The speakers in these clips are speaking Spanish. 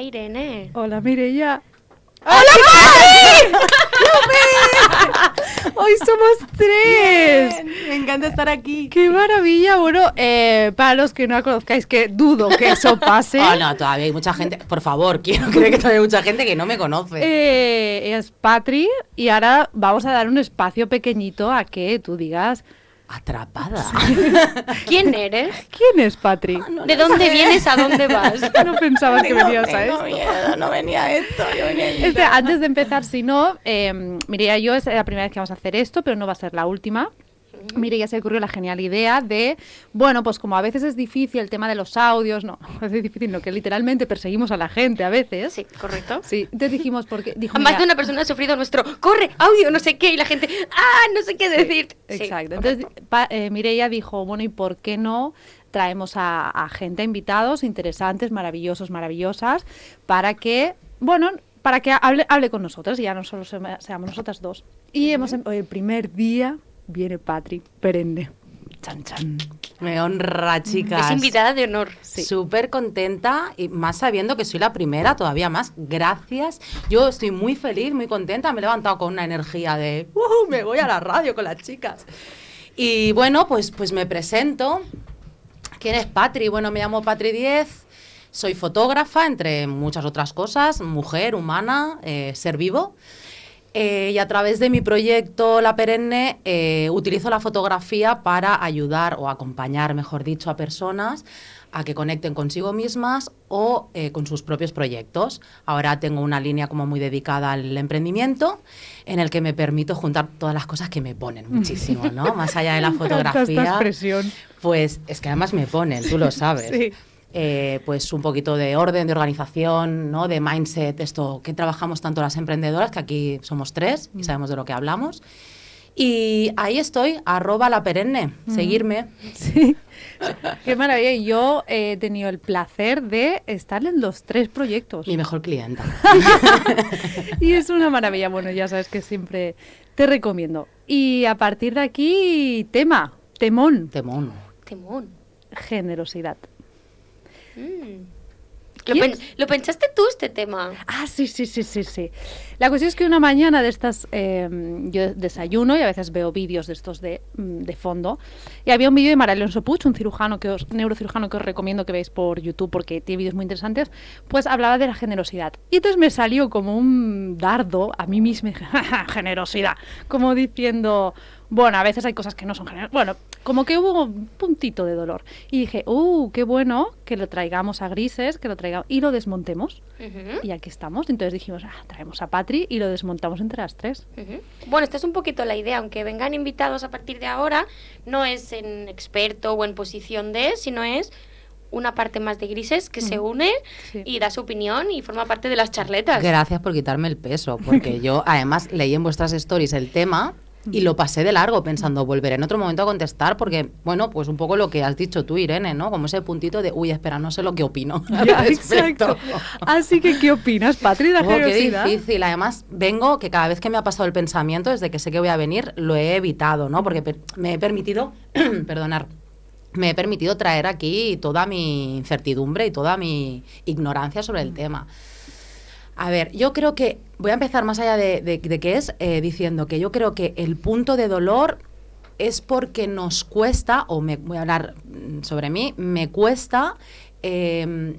Hola Irene. Hola Mireia. ¡Hola Hoy somos tres. me encanta estar aquí. ¡Qué maravilla! Bueno, eh, para los que no la conozcáis, que dudo que eso pase. Oh, no, todavía hay mucha gente. Por favor, quiero creer que todavía hay mucha gente que no me conoce. Eh, es Patri y ahora vamos a dar un espacio pequeñito a que tú digas atrapada. ¿Quién eres? ¿Quién es Patri? Ah, ¿De dónde vienes? ¿A dónde vas? No pensabas que venías a esto. no venía esto, venía este, Antes de empezar, si no, eh, yo es la primera vez que vamos a hacer esto, pero no va a ser la última. Mire, ya se ocurrió la genial idea de, bueno, pues como a veces es difícil el tema de los audios, no, es difícil, no, que literalmente perseguimos a la gente a veces. Sí, correcto. Sí, entonces dijimos, porque. Dijo, Más de una persona ha sufrido nuestro, corre, audio, no sé qué, y la gente, ah, no sé qué decir. exacto. entonces eh, Mireia dijo, bueno, ¿y por qué no? Traemos a, gente, a invitados interesantes, maravillosos, maravillosas, para que, bueno, para que hable, hable con nosotras, ya no solo seamos nosotras dos. Y hemos, em, el primer día viene Patri, Perende. Chan, chan. Me honra, mm, chicas. Es invitada de honor. Súper contenta y más sabiendo que soy la primera, todavía más. Gracias. Yo estoy muy feliz, muy contenta. Me he levantado con una energía de uh, me voy a la radio con las chicas. Y bueno, pues, pues me presento. ¿Quién es Patri? Bueno, me llamo Patri 10. Soy fotógrafa, entre muchas otras cosas, mujer, humana, eh, ser vivo. Eh, y a través de mi proyecto La Perenne eh, utilizo la fotografía para ayudar o acompañar, mejor dicho, a personas a que conecten consigo mismas o eh, con sus propios proyectos. Ahora tengo una línea como muy dedicada al emprendimiento, en el que me permito juntar todas las cosas que me ponen muchísimo, ¿no? Más allá de la fotografía. expresión. Pues es que además me ponen, tú lo sabes. Sí. Eh, pues un poquito de orden, de organización, ¿no? de mindset, esto que trabajamos tanto las emprendedoras, que aquí somos tres y mm. sabemos de lo que hablamos. Y ahí estoy, arroba la perenne, mm. seguirme. Sí. Qué maravilla. Yo eh, he tenido el placer de estar en los tres proyectos. Mi mejor clienta. y es una maravilla. Bueno, ya sabes que siempre te recomiendo. Y a partir de aquí, tema, temón. Temón. Temón. Generosidad. ¿Lo, pensaste tú este tema? Ah, sí, sí, sí, sí, sí. La cuestión es que una mañana de estas, eh, yo desayuno y a veces veo vídeos de estos de, mm, fondo. Y había un vídeo de María Alonso Puch, un cirujano que neurocirujano que os recomiendo que veáis por YouTube porque tiene vídeos muy interesantes. Pues hablaba de la generosidad. Y entonces me salió como un dardo a mí misma, generosidad, como diciendo bueno, a veces hay cosas que no son generosas. Bueno, como que hubo un puntito de dolor. Y dije, ¡uh, qué bueno que lo traigamos a grises, que lo traigamos y lo desmontemos! Y aquí estamos. Entonces dijimos, ah, traemos a Patri y lo desmontamos entre las tres. Bueno, esta es un poquito la idea, aunque vengan invitados a partir de ahora, no es en experto o en posición de, sino es una parte más de grises que se une y da su opinión y forma parte de las charletas. Gracias por quitarme el peso, porque yo además leí en vuestras stories el tema y lo pasé de largo pensando volver en otro momento a contestar porque, bueno, pues un poco lo que has dicho tú, Irene, ¿no? Como ese puntito de, uy, espera, no sé lo que opino. exacto. Así que, ¿qué opinas, Patri? Qué difícil. Además, vengo que cada vez que me ha pasado el pensamiento, desde que sé que voy a venir, lo he evitado, ¿no? Porque me he permitido, perdonar, me he permitido traer aquí toda mi incertidumbre y toda mi ignorancia sobre el mm. tema. A ver, yo creo que, voy a empezar más allá de, qué es, eh, diciendo que yo creo que el punto de dolor es porque nos cuesta, o me, voy a hablar mm, sobre mí, me cuesta em,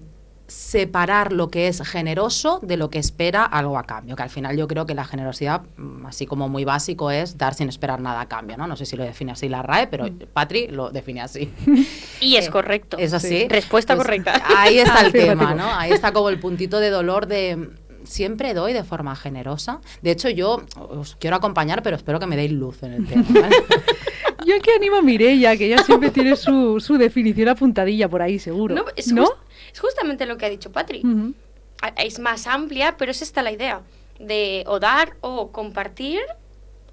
separar lo que es generoso de lo que espera algo a cambio, que al final yo creo que la generosidad, mm, así como muy básico, es dar sin esperar nada a cambio, ¿no? No sé si lo define así la RAE, pero mm. Patri lo define así. Y es eh, correcto. Es así. Respuesta correcta. Ahí está el tema, ¿no? Ahí está como el puntito de dolor de siempre doy de forma generosa. De hecho, yo os quiero acompañar, pero espero que me deis luz en el tema. yo que animo a Mireia, que ella siempre tiene su, definición apuntadilla por ahí, seguro. No, es, justamente lo que ha dicho patrick Es más amplia, pero es esta la idea. De o dar o compartir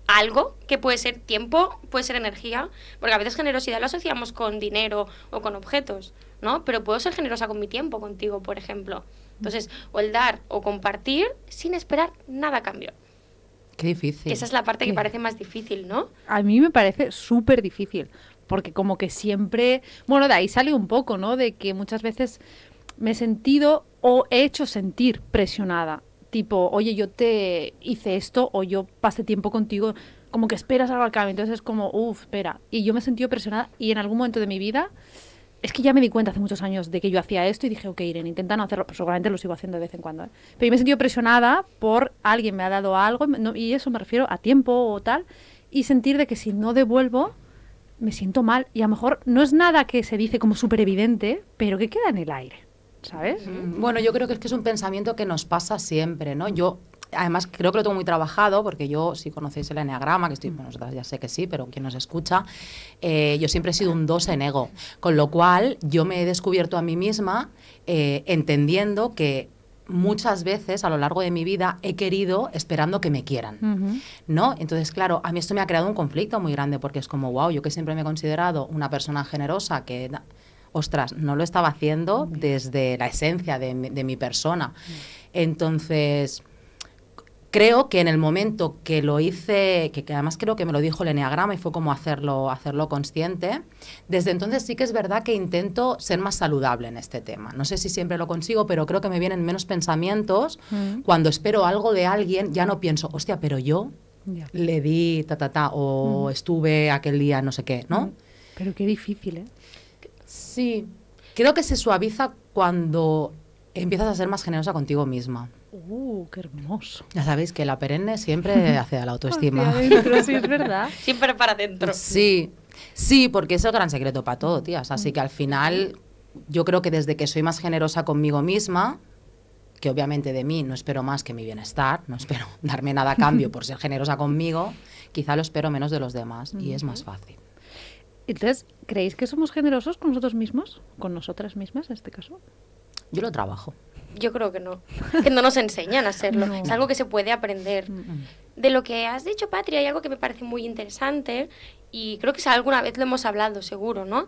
algo que puede ser tiempo, puede ser energía, porque a veces generosidad la asociamos con dinero o con objetos, ¿no? Pero puedo ser generosa con mi tiempo contigo, por ejemplo. Entonces, o el dar o compartir sin esperar nada a cambio. Qué difícil. Esa es la parte que parece más difícil, ¿no? A mí me parece súper difícil, porque como que siempre, bueno, de ahí sale un poco, ¿no? De que muchas veces me he sentido o he hecho sentir presionada, tipo, oye, yo te hice esto o yo pasé tiempo contigo, como que esperas algo al cambio, entonces es como, uff, espera, y yo me he sentido presionada y en algún momento de mi vida es que ya me di cuenta hace muchos años de que yo hacía esto y dije, ok, Irene, intenta no hacerlo, pero seguramente lo sigo haciendo de vez en cuando. ¿eh?". Pero yo me he sentido presionada por alguien me ha dado algo, y eso me refiero a tiempo o tal, y sentir de que si no devuelvo, me siento mal. Y a lo mejor no es nada que se dice como súper evidente, pero que queda en el aire. ¿Sabes? Bueno, yo creo que es que es un pensamiento que nos pasa siempre, ¿no? Yo además creo que lo tengo muy trabajado, porque yo, si conocéis el eneagrama, que estoy, bueno, ya sé que sí, pero quien nos escucha, eh, yo siempre he sido un dos en ego, con lo cual yo me he descubierto a mí misma eh, entendiendo que muchas veces a lo largo de mi vida he querido esperando que me quieran, ¿no? Entonces, claro, a mí esto me ha creado un conflicto muy grande porque es como, wow, yo que siempre me he considerado una persona generosa que... Ostras, no lo estaba haciendo desde la esencia de de mi persona. Entonces, creo que en el momento que lo hice, que, además creo que me lo dijo el Enneagrama y fue como hacerlo, hacerlo consciente, desde entonces sí que es verdad que intento ser más saludable en este tema. No sé si siempre lo consigo, pero creo que me vienen menos pensamientos. Mm. Cuando espero algo de alguien, ya no pienso, hostia, pero yo le di ta, ta, ta, o mm. estuve aquel día no sé qué, ¿no? Mm. Pero qué difícil, ¿eh? Sí. Creo que se suaviza cuando empiezas a ser más generosa contigo misma. ¡Uh, qué hermoso! Ya sabéis que la perenne siempre hace a la autoestima. sí, es verdad. Siempre para adentro. Sí, sí, porque es el gran secreto para todo, tías. Así que al final, yo creo que desde que soy más generosa conmigo misma, que obviamente de mí no espero más que mi bienestar, no espero darme nada a cambio por ser generosa conmigo, quizá lo espero menos de los demás y es más fácil. Entonces, ¿creéis que somos generosos con nosotros mismos? ¿Con nosotras mismas en este caso? Yo lo trabajo. Yo creo que no. Que no nos enseñan a hacerlo. Es algo que se puede aprender. Mm, mm. De lo que has dicho, Patria, hay algo que me parece muy interesante y creo que alguna vez lo hemos hablado, seguro, ¿no?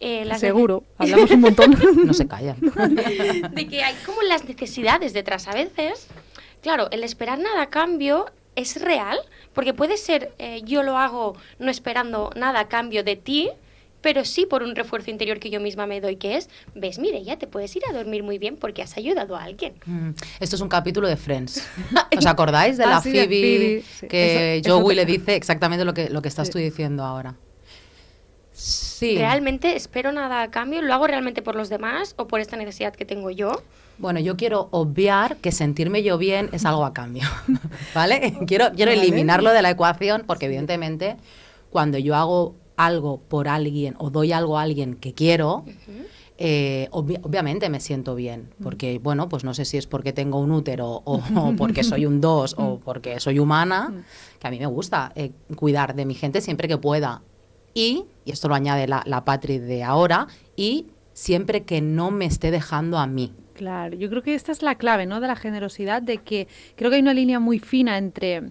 Eh, seguro, hablamos un montón. no se callan. de que hay como las necesidades detrás. A veces, claro, el esperar nada a cambio es real, porque puede ser eh, yo lo hago no esperando nada a cambio de ti, pero sí por un refuerzo interior que yo misma me doy, que es, ves, mire, ya te puedes ir a dormir muy bien porque has ayudado a alguien. Mm, esto es un capítulo de Friends. ¿Os acordáis de ah, la Phoebe, que, Joey le dice exactamente lo que, lo que estás tú diciendo ahora? Sí. Realmente espero nada a cambio, lo hago realmente por los demás o por esta necesidad que tengo yo. Bueno, yo quiero obviar que sentirme yo bien es algo a cambio, ¿vale? Quiero, quiero eliminarlo de la ecuación porque evidentemente cuando yo hago algo por alguien o doy algo a alguien que quiero, eh, obviamente me siento bien, porque, bueno, pues no sé si es porque tengo un útero o, porque soy un dos o mm. porque soy humana, mm. que a mí me gusta eh, cuidar de mi gente siempre que pueda. Y, y esto lo añade la, la Patri de ahora, y siempre que no me esté dejando a mí. Claro, yo creo que esta es la clave, ¿no? De la generosidad, de que creo que hay una línea muy fina entre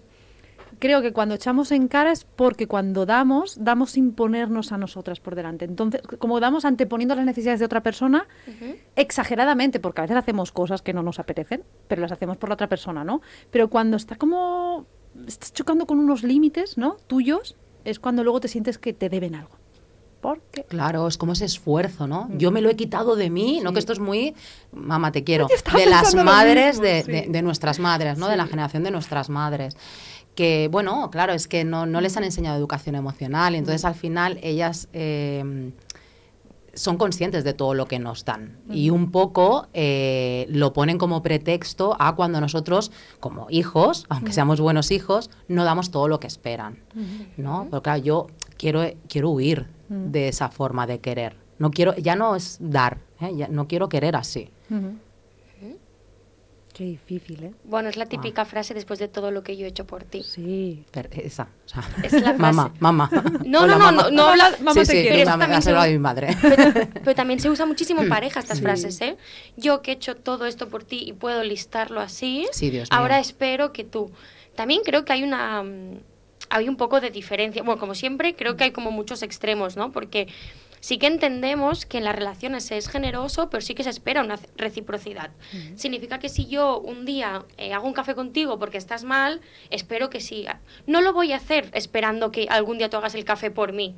creo que cuando echamos en cara es porque cuando damos, damos sin ponernos a nosotras por delante. Entonces, como damos anteponiendo las necesidades de otra persona, exageradamente, porque a veces hacemos cosas que no nos apetecen, pero las hacemos por la otra persona, ¿no? Pero cuando está como. estás chocando con unos límites, ¿no? Tuyos, es cuando luego te sientes que te deben algo. Porque... Claro, es como ese esfuerzo, ¿no? Yo me lo he quitado de mí, ¿no? Que esto es muy, mamá, te quiero, de las madres, de, nuestras madres, ¿no? De la generación de nuestras madres que, bueno, claro, es que no, les han enseñado educación emocional, y entonces al final ellas eh, son conscientes de todo lo que nos dan y un poco eh, lo ponen como pretexto a cuando nosotros, como hijos, aunque seamos buenos hijos, no damos todo lo que esperan, ¿no? Porque claro, yo quiero, quiero huir de esa forma de querer. No quiero, ya no es dar, ¿eh? no quiero querer así. Qué difícil, ¿eh? Bueno, es la típica frase después de todo lo que yo he hecho por ti. Sí, esa. es la Mamá, mamá. No, no, no, no, habla. Mamá sí, sí, La Pero, de mi madre. Pero, también se usa muchísimo en pareja estas frases, ¿eh? Yo que he hecho todo esto por ti y puedo listarlo así. Sí, Dios mío. Ahora espero que tú. También creo que hay una. Mm, hay un poco de diferencia. Bueno, como siempre, creo que hay como muchos extremos, ¿no? Porque Sí que entendemos que en las relaciones es generoso, pero sí que se espera una reciprocidad. Significa que si yo un día eh, hago un café contigo porque estás mal, espero que sí. No lo voy a hacer esperando que algún día tú hagas el café por mí,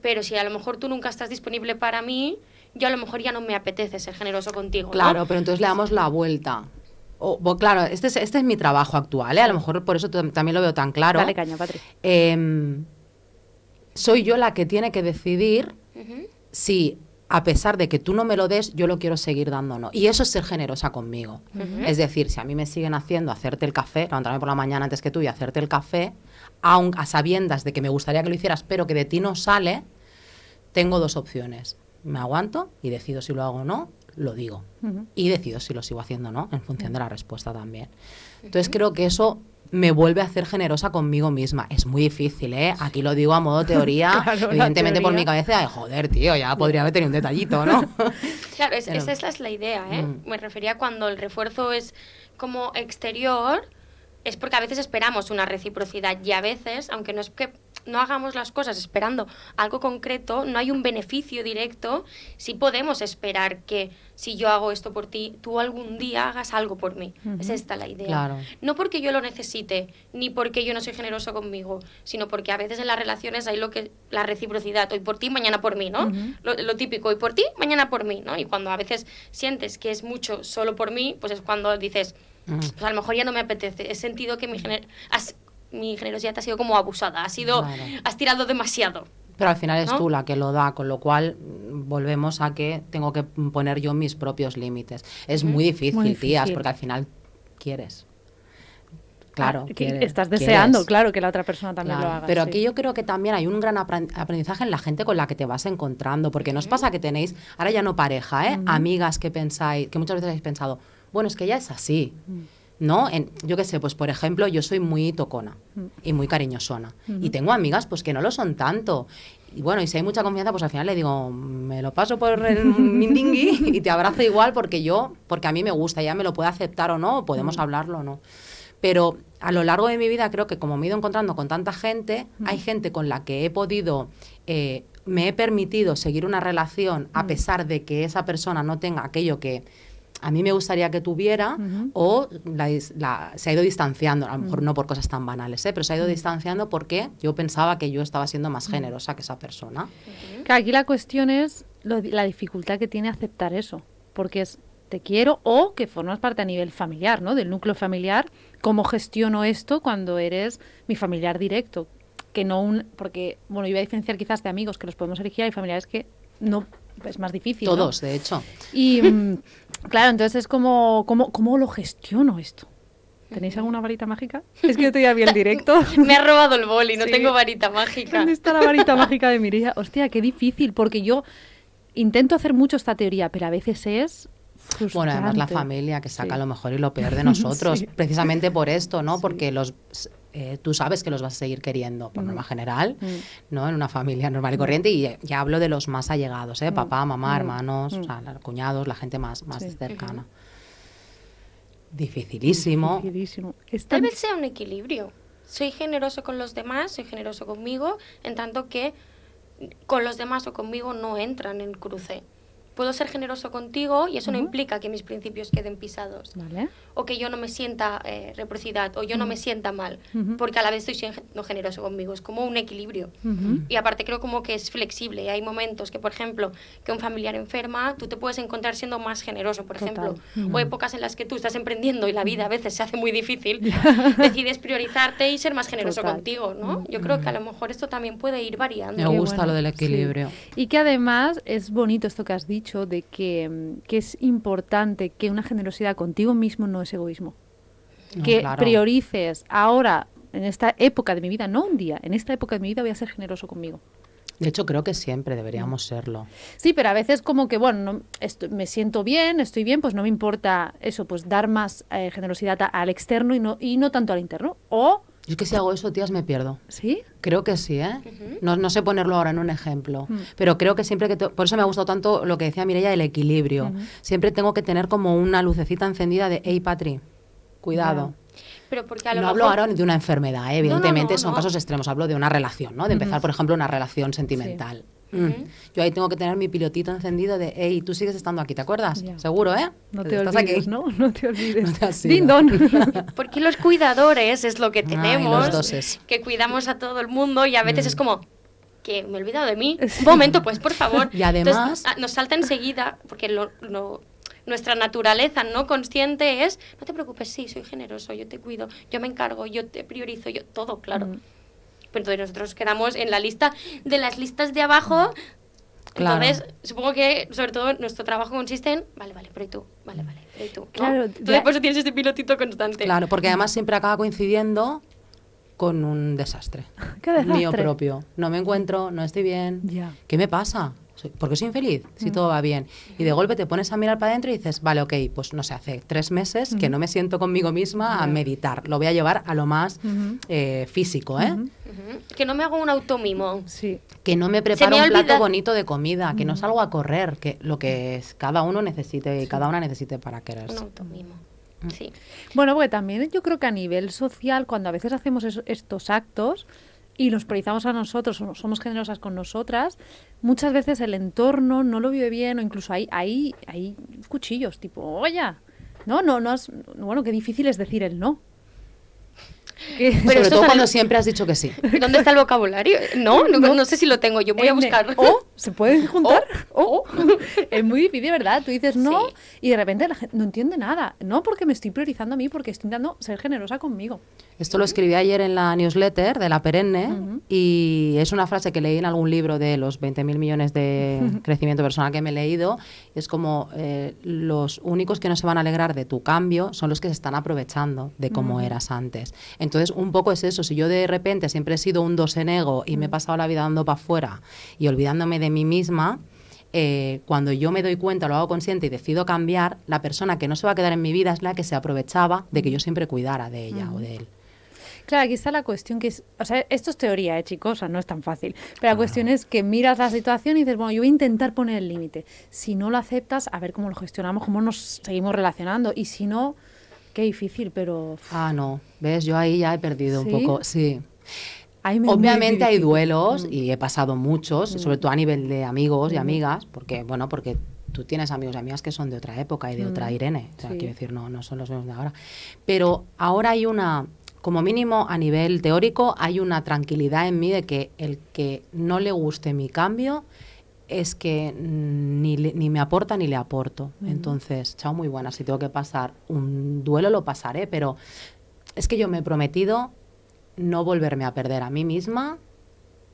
pero si a lo mejor tú nunca estás disponible para mí, yo a lo mejor ya no me apetece ser generoso contigo. Claro, pero entonces le damos la vuelta. claro, este es, este es mi trabajo actual, ¿eh? a lo mejor por eso también lo veo tan claro. Dale caña, Patrick. Em, soy yo la que tiene que decidir si a pesar de que tú no me lo des, yo lo quiero seguir dando, ¿no? Y eso es ser generosa conmigo. Es decir, si a mí me siguen haciendo hacerte el café, levantarme por la mañana antes que tú y hacerte el café, aun a sabiendas de que me gustaría que lo hicieras, pero que de ti no sale, tengo dos opciones. Me aguanto y decido si lo hago o no, lo digo. Y decido si lo sigo haciendo o no, en función de la respuesta también. Entonces creo que eso me vuelve a hacer generosa conmigo misma. Es muy difícil, ¿eh? Aquí lo digo a modo teoría. Evidentemente por mi cabeza, de joder, tío, ya podría haber tenido un detallito, ¿no? claro, esa es la idea, ¿eh? Mm. Me refería cuando el refuerzo es como exterior, es porque a veces esperamos una reciprocidad y a veces, aunque no es que no hagamos las cosas esperando algo concreto, no hay un beneficio directo, si podemos esperar que si yo hago esto por ti, tú algún día hagas algo por mí. Es esta la idea. No porque yo lo necesite, ni porque yo no soy generoso conmigo, sino porque a veces en las relaciones hay lo que la reciprocidad, hoy por ti, mañana por mí, ¿no? lo, típico, hoy por ti, mañana por mí, ¿no? Y cuando a veces sientes que es mucho solo por mí, pues es cuando dices, pues a lo mejor ya no me apetece. He sentido que mi generación mi generosidad ha sido como abusada, ha sido, has tirado demasiado. Pero al final es tú la que lo da, con lo cual mm, volvemos a que tengo que poner yo mis propios límites. Es muy, difícil, tías, porque al final quieres. Ah, claro, estás deseando, claro, que la otra persona también lo haga. Pero aquí yo creo que también hay un gran aprendizaje en la gente con la que te vas encontrando, porque nos pasa que tenéis, ahora ya no pareja, ¿eh? Amigas que pensáis, que muchas veces habéis pensado, bueno, es que ella es así. Mm. ¿no? yo qué sé, pues por ejemplo, yo soy muy tocona mm. y muy cariñosona. Y tengo amigas pues que no lo son tanto. Y bueno, y si hay mucha confianza, pues al final le digo, me lo paso por el mindingui y te abrazo igual porque yo, porque a mí me gusta, ya me lo puede aceptar o no, podemos mm. hablarlo o no. Pero a lo largo de mi vida creo que como me he ido encontrando con tanta gente, mm. hay gente con la que he podido eh, me he permitido seguir una relación a pesar de que esa persona no tenga aquello que a mí me gustaría que tuviera, o se ha ido distanciando, a lo mejor mm. no por cosas tan banales, ¿eh? pero se ha ido mm. distanciando porque yo pensaba que yo estaba siendo más mm. generosa que esa persona. aquí la cuestión es la dificultad que tiene aceptar eso, porque es te quiero o que formas parte a nivel familiar, ¿no? Del núcleo familiar, cómo gestiono esto cuando eres mi familiar directo, que no porque bueno, iba a diferenciar quizás de amigos que los podemos elegir y familiares que no es más difícil. Todos, de hecho. Y Claro, entonces es como, como, ¿cómo lo gestiono esto? ¿Tenéis alguna varita mágica? Es que yo todavía vi el directo. Me ha robado el boli, no tengo varita mágica. ¿Dónde está la varita mágica de Mirilla? Hostia, qué difícil, porque yo intento hacer mucho esta teoría, pero a veces es Bueno, además la familia que saca lo mejor y lo peor de nosotros, precisamente por esto, ¿no? Porque los eh, tú sabes que los vas a seguir queriendo, por mm. norma general, mm. ¿no? En una familia normal y mm. corriente, y ya hablo de los más allegados, ¿eh? Papá, mamá, hermanos, cuñados, la gente más, cercana. Dificilísimo. Tal vez sea un equilibrio. Soy generoso con los demás, soy generoso conmigo, en tanto que con los demás o conmigo no entran en cruce. Puedo ser generoso contigo y eso no implica que mis principios queden pisados. Vale o que yo no me sienta eh, reprocidad o yo no me sienta mal, porque a la vez estoy siendo generoso conmigo. Es como un equilibrio. Y aparte creo como que es flexible. Hay momentos que, por ejemplo, que un familiar enferma, tú te puedes encontrar siendo más generoso, por ejemplo. O épocas en las que tú estás emprendiendo y la vida a veces se hace muy difícil, decides priorizarte y ser más generoso contigo, ¿no? Yo creo que a lo mejor esto también puede ir variando. Me gusta lo del equilibrio. Y que además es bonito esto que has dicho de que, mm, que es importante que una generosidad contigo mismo no egoísmo. Ah, que priorices ahora, en esta época de mi vida, no un día, en esta época de mi vida voy a ser generoso conmigo. De hecho, creo que siempre deberíamos mm. serlo. Sí, pero a veces como que, bueno, no, me siento bien, estoy bien, pues no me importa eso, pues dar más eh, generosidad al externo y no, y no tanto al interno. O yo es que si hago eso, tías, me pierdo. ¿Sí? Creo que sí, ¿eh? no, sé ponerlo ahora en un ejemplo, mm. pero creo que siempre que... Por eso me ha gustado tanto lo que decía Mireia del equilibrio. Siempre tengo que tener como una lucecita encendida de, hey, Patri, cuidado. Pero porque no hablo ahora de una enfermedad, ¿eh? evidentemente son casos extremos, hablo de una relación, ¿no? De empezar, por ejemplo, una relación sentimental. Yo ahí tengo que tener mi pilotito encendido de, hey, tú sigues estando aquí, ¿te acuerdas? Seguro, ¿eh? No te olvides, aquí. ¿no? No te olvides. No Porque los cuidadores es lo que tenemos, que cuidamos a todo el mundo y a veces es mm. como, que me he olvidado de mí. Un momento, pues, por favor. Y además... Ah, nos salta enseguida, porque lo, nuestra naturaleza no consciente es, no te preocupes, sí, soy generoso, yo te cuido, yo me encargo, yo te priorizo, yo todo, claro. Mm pero nosotros quedamos en la lista de las listas de abajo. Entonces, supongo que sobre todo nuestro trabajo consiste en, vale, vale, pero ¿y tú? Vale, vale, pero ¿y tú? Claro, Entonces, por eso tienes este pilotito constante. Claro, porque además siempre acaba coincidiendo con un desastre. ¿Qué desastre? Mío propio. No me encuentro, no estoy bien. Ya. ¿Qué me pasa? porque soy infeliz, si mm. todo va bien. Y de golpe te pones a mirar para adentro y dices, vale, ok, pues no sé, hace tres meses que no me siento conmigo misma a meditar. Lo voy a llevar a lo más eh, físico, ¿eh? Que no me hago un automimo. Sí. Que no me preparo un plato bonito de comida, que no salgo a correr, que lo que es, cada uno necesite y cada una necesite para quererse. Un automimo. Mm. Sí. Bueno, porque también yo creo que a nivel social, cuando a veces hacemos estos actos, y nos priorizamos a nosotros o somos generosas con nosotras, muchas veces el entorno no lo vive bien o incluso hay, hay, hay cuchillos tipo, oye, no, no, no bueno, qué difícil es decir el no pero esto todo cuando siempre has dicho que sí. ¿Dónde está el vocabulario? No, no, sé si lo tengo, yo voy a buscar ¿O? ¿Se pueden juntar? ¿O? Es muy difícil, ¿verdad? Tú dices no y de repente la gente no entiende nada. No porque me estoy priorizando a mí, porque estoy intentando ser generosa conmigo. Esto lo escribí ayer en la newsletter de La Perenne y es una frase que leí en algún libro de los 20.000 millones de crecimiento personal que me he leído. Es como eh, los únicos que no se van a alegrar de tu cambio son los que se están aprovechando de cómo eras antes. Entonces, un poco es eso. Si yo de repente siempre he sido un dos y me he mm. pasado la vida dando para afuera y olvidándome de mí misma, eh, cuando yo me doy cuenta, lo hago consciente y decido cambiar, la persona que no se va a quedar en mi vida es la que se aprovechaba de que yo siempre cuidara de ella o mm. de él. Claro, aquí está la cuestión que es, o sea, esto es teoría, ¿eh, chicos, no es tan fácil, pero la cuestión es que miras la situación y dices, bueno, yo voy a intentar poner el límite. Si no lo aceptas, a ver cómo lo gestionamos, cómo nos seguimos relacionando y si no, Qué difícil, pero... Ah, no, ves, yo ahí ya he perdido un poco, sí. Obviamente hay duelos mm. y he pasado muchos, mm. sobre todo a nivel de amigos y mm. amigas, porque bueno, porque tú tienes amigos y amigas que son de otra época y de otra Irene, o quiero decir, no, no son los mismos de ahora. Pero ahora hay una, como mínimo a nivel teórico, hay una tranquilidad en mí de que el que no le guste mi cambio, es que ni, ni, me aporta ni le aporto. Entonces, chao, muy buena. Si tengo que pasar un duelo, lo pasaré, pero es que yo me he prometido no volverme a perder a mí misma,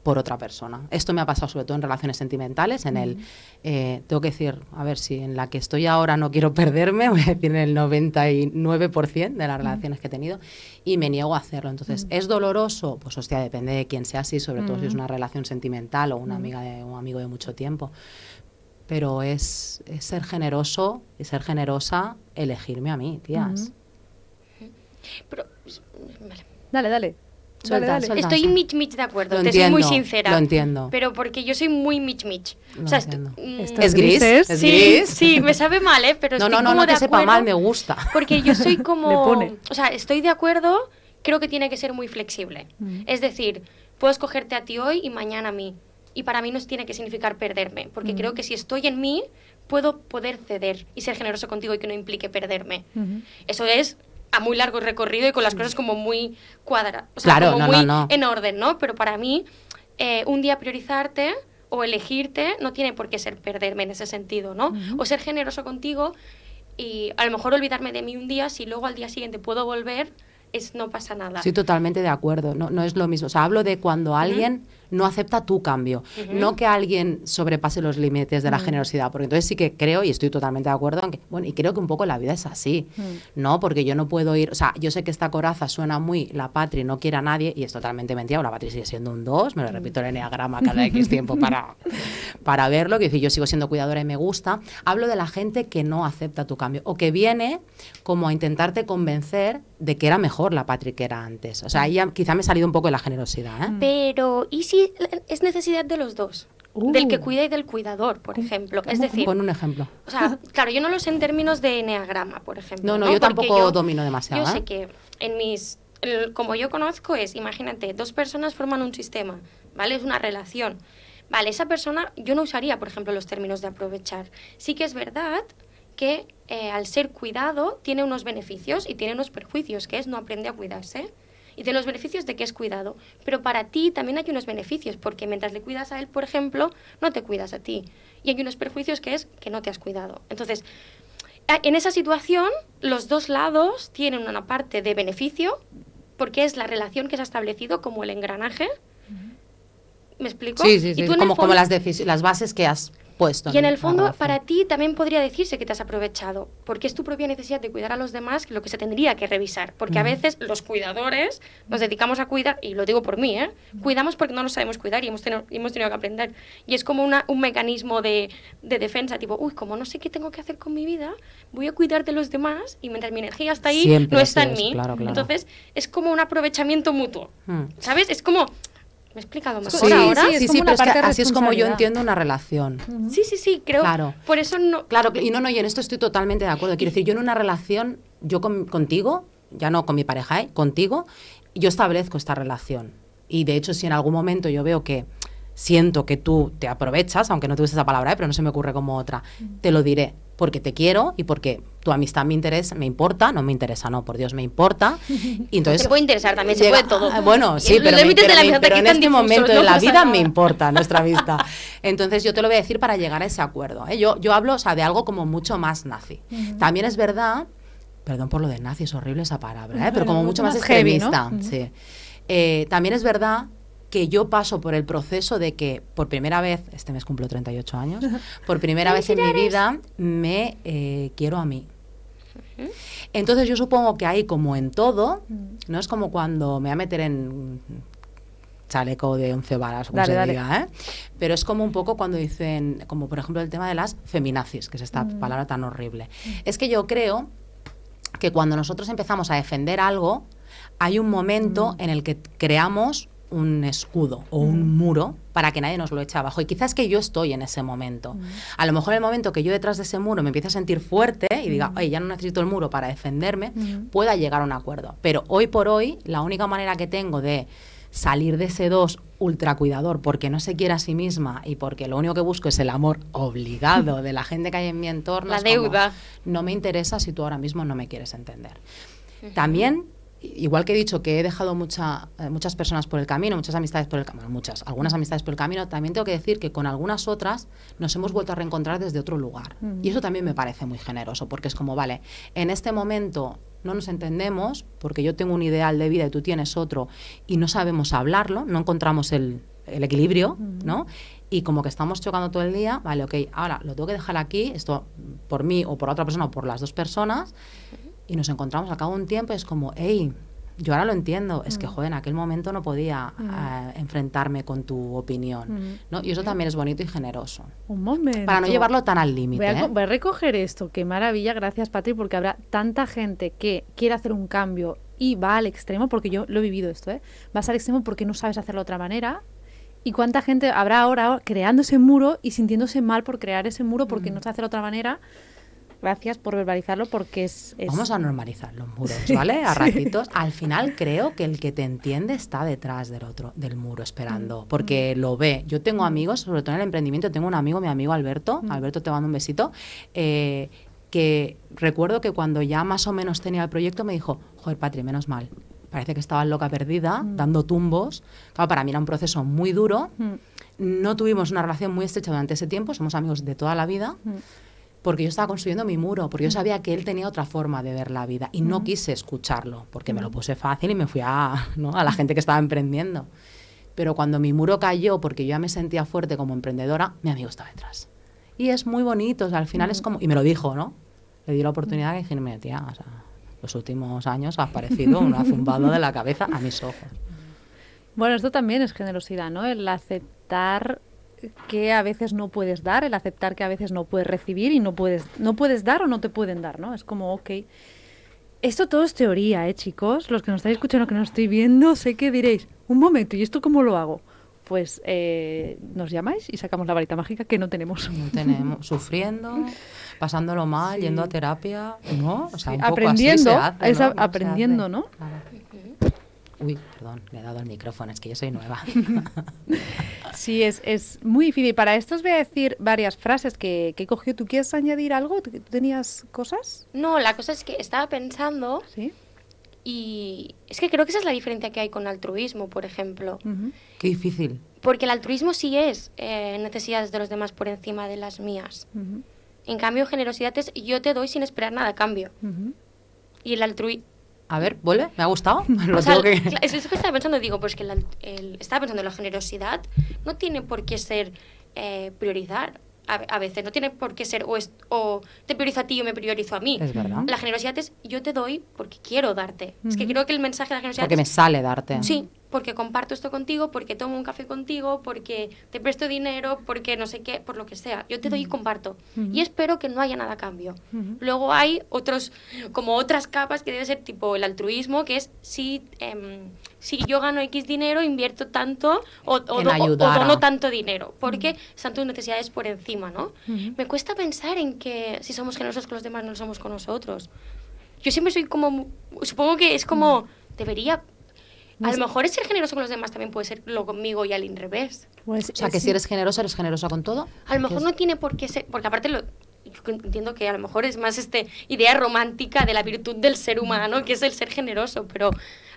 por otra persona. Esto me ha pasado sobre todo en relaciones sentimentales, en el, eh, tengo que decir, a ver si en la que estoy ahora no quiero perderme, voy a decir en el 99% de las relaciones que he tenido, y me niego a hacerlo. Entonces, ¿es doloroso? Pues hostia, depende de quién sea, sí, sobre todo si es una relación sentimental o una amiga de un amigo de mucho tiempo. Pero es, ser generoso y ser generosa, elegirme a mí, tías. Pero, vale. Dale, dale. Estoy mitch mitch de acuerdo, te soy muy sincera. Lo entiendo. Pero porque yo soy muy mitch mitch. Mm, ¿Es, gris? sí, Sí, me sabe mal, ¿eh? Pero no, no, no, te sepa mal, me gusta. Porque yo soy como. O sea, estoy de acuerdo, creo que tiene que ser muy flexible. Mm. Es decir, puedo escogerte a ti hoy y mañana a mí. Y para mí no tiene que significar perderme, porque mm. creo que si estoy en mí, puedo poder ceder y ser generoso contigo y que no implique perderme. Eso es a muy largo recorrido y con las cosas como muy cuadradas, o sea, claro, muy en orden, ¿no? Pero para mí, eh, un día priorizarte o elegirte no tiene por qué ser perderme en ese sentido, ¿no? O ser generoso contigo y a lo mejor olvidarme de mí un día si luego al día siguiente puedo volver, es no pasa nada. Sí, totalmente de acuerdo, no, no es lo mismo. O sea, hablo de cuando alguien no acepta tu cambio. No que alguien sobrepase los límites de la mm. generosidad, porque entonces sí que creo, y estoy totalmente de acuerdo, aunque, bueno, y creo que un poco la vida es así, mm. ¿no? Porque yo no puedo ir, o sea, yo sé que esta coraza suena muy la patria no quiere a nadie, y es totalmente mentira, la patria sigue siendo un 2, me lo mm. repito el eneagrama cada X tiempo para, para verlo, que decir, yo sigo siendo cuidadora y me gusta. Hablo de la gente que no acepta tu cambio, o que viene como a intentarte convencer de que era mejor la patria que era antes. O sea, ahí ya, quizá me ha salido un poco de la generosidad. ¿eh? Pero, ¿y si es necesidad de los dos. Uh. Del que cuida y del cuidador, por ejemplo. Es decir, pon un ejemplo. O sea, claro, yo no lo sé en términos de enneagrama por ejemplo. No, no, yo tampoco domino demasiado. Yo sé ¿eh? que en mis como yo conozco es, imagínate, dos personas forman un sistema, ¿vale? Es una relación. Vale, esa persona, yo no usaría, por ejemplo, los términos de aprovechar. Sí que es verdad que eh, al ser cuidado tiene unos beneficios y tiene unos perjuicios, que es no aprende a cuidarse y de los beneficios de que es cuidado. Pero para ti también hay unos beneficios, porque mientras le cuidas a él, por ejemplo, no te cuidas a ti. Y hay unos perjuicios que es que no te has cuidado. Entonces, en esa situación, los dos lados tienen una parte de beneficio, porque es la relación que se ha establecido como el engranaje. ¿Me explico? Sí, sí, como, las bases que has y en el fondo, para ti también podría decirse que te has aprovechado, porque es tu propia necesidad de cuidar a los demás lo que se tendría que revisar, porque a mm. veces los cuidadores nos dedicamos a cuidar, y lo digo por mí, ¿eh? cuidamos porque no lo sabemos cuidar y hemos tenido, hemos tenido que aprender. Y es como una, un mecanismo de, defensa, tipo, uy, como no sé qué tengo que hacer con mi vida, voy a cuidar de los demás y mientras mi energía está ahí, no está en mí. Entonces, es como un aprovechamiento mutuo, mm. ¿sabes? Es como ¿Me he explicado más? sí, ahora? Sí, sí, pero es así es como yo entiendo una relación. Sí, sí, sí, creo. Claro. Por eso no... Claro, y no, no, y en esto estoy totalmente de acuerdo. Quiero decir, yo en una relación, yo contigo, ya no con mi pareja, ¿eh? contigo, yo establezco esta relación. Y de hecho, si en algún momento yo veo que siento que tú te aprovechas, aunque no te esa palabra, ¿eh? pero no se me ocurre como otra, te lo diré porque te quiero y porque tu amistad me interesa, me importa, no me interesa, no, por Dios, me importa. Y entonces puede interesar también, se puede todo. Ah, bueno, sí, pero, en este momento de la vida me importa nuestra amistad. Entonces yo te lo voy a decir para llegar a ese acuerdo. ¿eh? Yo, yo hablo o sea, de algo como mucho más nazi. También es verdad, perdón por lo de nazi, es horrible esa palabra, ¿eh? pero como mucho más, extremista. sí. Eh, también es verdad que yo paso por el proceso de que por primera vez, este mes cumplo 38 años, por primera vez en mi vida me eh, quiero a mí. Entonces yo supongo que ahí como en todo, mm. no es como cuando me voy a meter en chaleco de 11 balas... como se diga, ¿eh? Pero es como un poco cuando dicen, como por ejemplo el tema de las feminazis, que es esta mm. palabra tan horrible. Mm. Es que yo creo que cuando nosotros empezamos a defender algo, hay un momento en el que creamos un escudo o un mm. muro para que nadie nos lo eche abajo. Y quizás que yo estoy en ese momento. Mm. A lo mejor el momento que yo detrás de ese muro me empiece a sentir fuerte y diga, oye, mm. ya no necesito el muro para defenderme, pueda llegar a un acuerdo. Pero hoy por hoy, la única manera que tengo de salir de ese dos ultra cuidador porque no se quiere a sí misma y porque lo único que busco es el amor obligado de la gente que hay en mi entorno. La deuda. no me interesa si tú ahora mismo no me quieres entender. También igual que he dicho que he dejado eh, muchas personas por el camino, muchas amistades por el camino, muchas, algunas amistades por el camino, también tengo que decir que con algunas otras nos hemos vuelto a reencontrar desde otro lugar. Y eso también me parece muy generoso, porque es como, vale, en este momento no nos entendemos, porque yo tengo un ideal de vida y tú tienes otro, y no sabemos hablarlo, no encontramos el, equilibrio, ¿no? Y como que estamos chocando todo el día, vale, ok, ahora lo tengo que dejar aquí, esto por mí o por otra persona o por las dos personas, y nos encontramos al cabo un tiempo es como, hey, yo ahora lo entiendo, es que, mm. joder, en aquel momento no podía mm. eh, enfrentarme con tu opinión. Mm. ¿no? Y eso eh. también es bonito y generoso. Un momento. Para no llevarlo tan al límite. ¿eh? Voy, a recoger esto, qué maravilla, gracias Patri, porque habrá tanta gente que quiere hacer un cambio y va al extremo, porque yo lo he vivido esto, ¿eh? vas al extremo porque no sabes hacerlo de otra manera. ¿Y cuánta gente habrá ahora creando ese muro y sintiéndose mal por crear ese muro porque no sabe hacerlo de otra manera? Gracias por verbalizarlo porque es... Vamos a normalizar los muros, ¿vale? A ratitos. Al final creo que el que te entiende está detrás del otro, del muro, esperando, mm. porque mm. lo ve. Yo tengo mm. amigos, sobre todo en el emprendimiento, tengo un amigo, mi amigo Alberto, Alberto te mando un besito, eh, que recuerdo que cuando ya más o menos tenía el proyecto me dijo, joder, Patri, menos mal. Parece que estaba loca perdida, dando tumbos. Claro, para mí era un proceso muy duro. No tuvimos una relación muy estrecha durante ese tiempo, somos amigos de toda la vida porque yo estaba construyendo mi muro, porque yo mm. sabía que él tenía otra forma de ver la vida y no mm. quise escucharlo, porque me lo mm. puse fácil y me fui a, a la gente que estaba emprendiendo. Pero cuando mi muro cayó, porque yo ya me sentía fuerte como emprendedora, mi amigo estaba detrás. Y es muy bonito, al final es como, y me lo dijo, ¿no? Le di la oportunidad de decirme, tía, o sea, los últimos años ha parecido un azumbado de la cabeza a mis ojos. Bueno, esto también es generosidad, ¿no? El aceptar que a veces no puedes dar, el aceptar que a veces no puedes recibir y no puedes, no puedes dar o no te pueden dar, ¿no? Es como, ok. Esto todo es teoría, ¿eh, chicos? Los que nos estáis escuchando, los que nos estoy viendo, sé que diréis, un momento, ¿y esto cómo lo hago? Pues eh, nos llamáis y sacamos la varita mágica que no tenemos. No tenemos. Sufriendo, pasándolo mal, yendo a terapia, ¿no? O sea, aprendiendo, poco es aprendiendo, ¿no? Uy, perdón, le he dado el micrófono, es que yo soy nueva. Sí, es, muy difícil. Para esto os voy a decir varias frases que, que cogido. ¿Tú quieres añadir algo? ¿Tú tenías cosas? No, la cosa es que estaba pensando... Sí. Y es que creo que esa es la diferencia que hay con altruismo, por ejemplo. Qué difícil. Porque el altruismo sí es eh, necesidades de los demás por encima de las mías. En cambio, generosidad es yo te doy sin esperar nada a cambio. Y el altruismo a ver, vuelve, me ha gustado. Es que estaba pensando, digo, pues que la, estaba pensando, la generosidad no tiene por qué ser eh, priorizar. A, veces no tiene por qué ser o, te priorizo a ti o me priorizo a mí. Es verdad. La generosidad es yo te doy porque quiero darte. Es que creo que el mensaje de la generosidad. Porque me sale darte. Sí, porque comparto esto contigo, porque tomo un café contigo, porque te presto dinero, porque no sé qué, por lo que sea. Yo te doy y comparto. Y espero que no haya nada a cambio. Luego hay otros, como otras capas que debe ser tipo el altruismo, que es si, em, si yo gano X dinero, invierto tanto o, o, tanto dinero, porque son están tus necesidades por encima, ¿no? Me cuesta pensar en que si somos generosos con los demás, no lo somos con nosotros. Yo siempre soy como, supongo que es como, debería a lo pues mejor es ser generoso con los demás también puede ser lo conmigo y al revés. Pues o sea, que si eres generosa, eres generosa con todo. A lo mejor no tiene por qué ser, porque aparte lo, entiendo que a lo mejor es más este idea romántica de la virtud del ser humano, que es el ser generoso, pero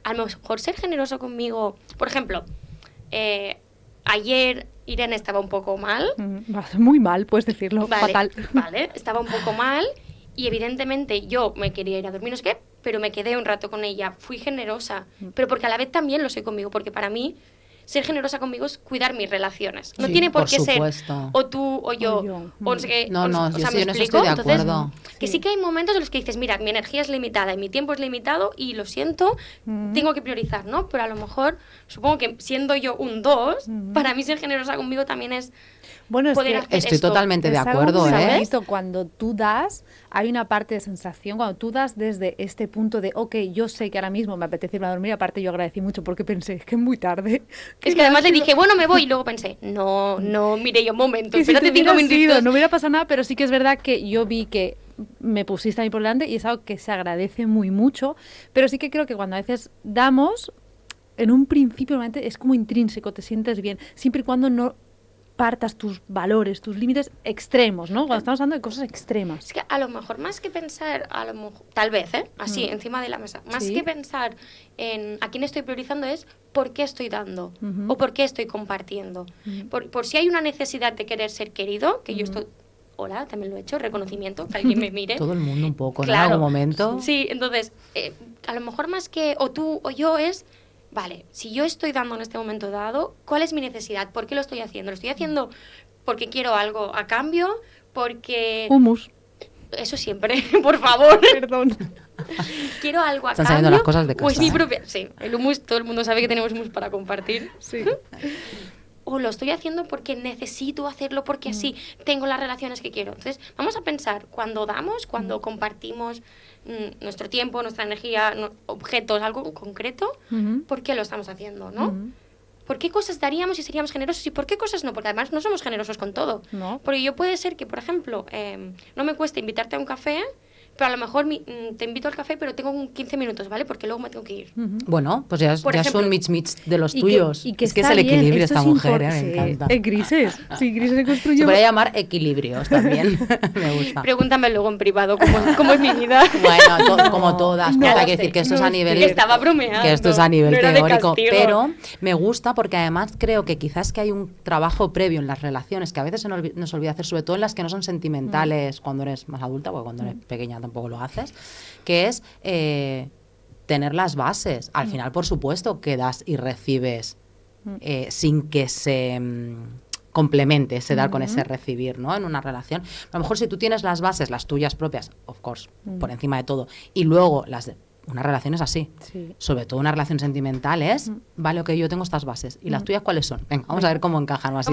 a lo mejor ser generoso conmigo, por ejemplo, eh, ayer Irene estaba un poco mal. Mm, muy mal, puedes decirlo, fatal. Vale, estaba un poco mal y evidentemente yo me quería ir a dormir, qué, pero me quedé un rato con ella, fui generosa, mm. pero porque a la vez también lo soy conmigo, porque para mí ser generosa conmigo es cuidar mis relaciones. No tiene por, qué ser o tú o yo. O, yo. no sé No, yo Estoy de acuerdo. Que sí que hay momentos en los que dices, mira, mi energía es limitada y mi tiempo es limitado y lo siento, mm. tengo que priorizar, ¿no? Pero a lo mejor, supongo que siendo yo un dos, mm. para mí ser generosa conmigo también es bueno, es poder Estoy totalmente de acuerdo, ¿eh? Cuando tú das hay una parte de sensación cuando tú das desde este punto de, ok, yo sé que ahora mismo me apetece irme a dormir, aparte yo agradecí mucho porque pensé, que es muy tarde. Es que además le dije, bueno, me voy, y luego pensé, no, no, mire yo un momento, espérate si cinco no hubiera pasado nada, pero sí que es verdad que yo vi que me pusiste a mí por delante y es algo que se agradece muy mucho, pero sí que creo que cuando a veces damos, en un principio realmente es como intrínseco, te sientes bien, siempre y cuando no compartas tus valores, tus límites extremos, ¿no? Cuando estamos hablando de cosas extremas. Es que a lo mejor más que pensar, a lo mejor, tal vez, ¿eh? Así, mm. encima de la mesa, más que pensar en a quién estoy priorizando es por qué estoy dando o por qué estoy compartiendo. Mm. por, si hay una necesidad de querer ser querido, que yo estoy hola, también lo he hecho, reconocimiento, que alguien me mire. Todo el mundo un poco, claro. ¿no? En algún momento. Sí, entonces, eh, a lo mejor más que o tú o yo es vale, si yo estoy dando en este momento dado, ¿cuál es mi necesidad? ¿Por qué lo estoy haciendo? ¿Lo estoy haciendo porque quiero algo a cambio? Porque... Humus. Eso siempre, por favor. Perdón. quiero algo a cambio. Están las cosas de pues casa. Pues mi propia... Sí, el humus, todo el mundo sabe que tenemos humus para compartir. Sí. o lo estoy haciendo porque necesito hacerlo, porque así mm. tengo las relaciones que quiero. Entonces, vamos a pensar, cuando damos, cuando mm. compartimos mm, nuestro tiempo, nuestra energía, objetos, algo concreto, ¿por qué lo estamos haciendo? ¿no? ¿Por qué cosas daríamos y seríamos generosos y por qué cosas no? Porque además no somos generosos con todo. No. Porque yo puede ser que, por ejemplo, em, no me cueste invitarte a un café, pero a lo mejor mm, te invito al café, pero tengo 15 minutos, ¿vale? Porque luego me tengo que ir. Bueno, pues ya, ya son de los tuyos. es que es el equilibrio esta mujer, ¿eh? me encanta. Eh, grises, sí, grises se llamar equilibrios también, me gusta. Pregúntame luego en privado cómo, es mi vida. bueno, como todas, no, hay que decir que esto es a nivel... estaba bromeando. esto es a nivel teórico, pero me gusta porque además creo que quizás que hay un trabajo previo en las relaciones que a veces se nos, olvida hacer, sobre todo en las que no son sentimentales mm. cuando eres más adulta o cuando eres mm. pequeña tampoco lo haces, que es eh, tener las bases. Al mm. final, por supuesto, que das y recibes mm. eh, sin que se mm, complemente ese dar con ese mm-hmm. recibir, ¿no? En una relación. A lo mejor si tú tienes las bases, las tuyas propias, of course, por encima de todo, y luego las de una relación es así. Sobre todo una relación sentimental es, vale, ok, yo tengo estas bases. ¿Y las tuyas cuáles son? Venga, vamos a ver cómo encajan. vamos a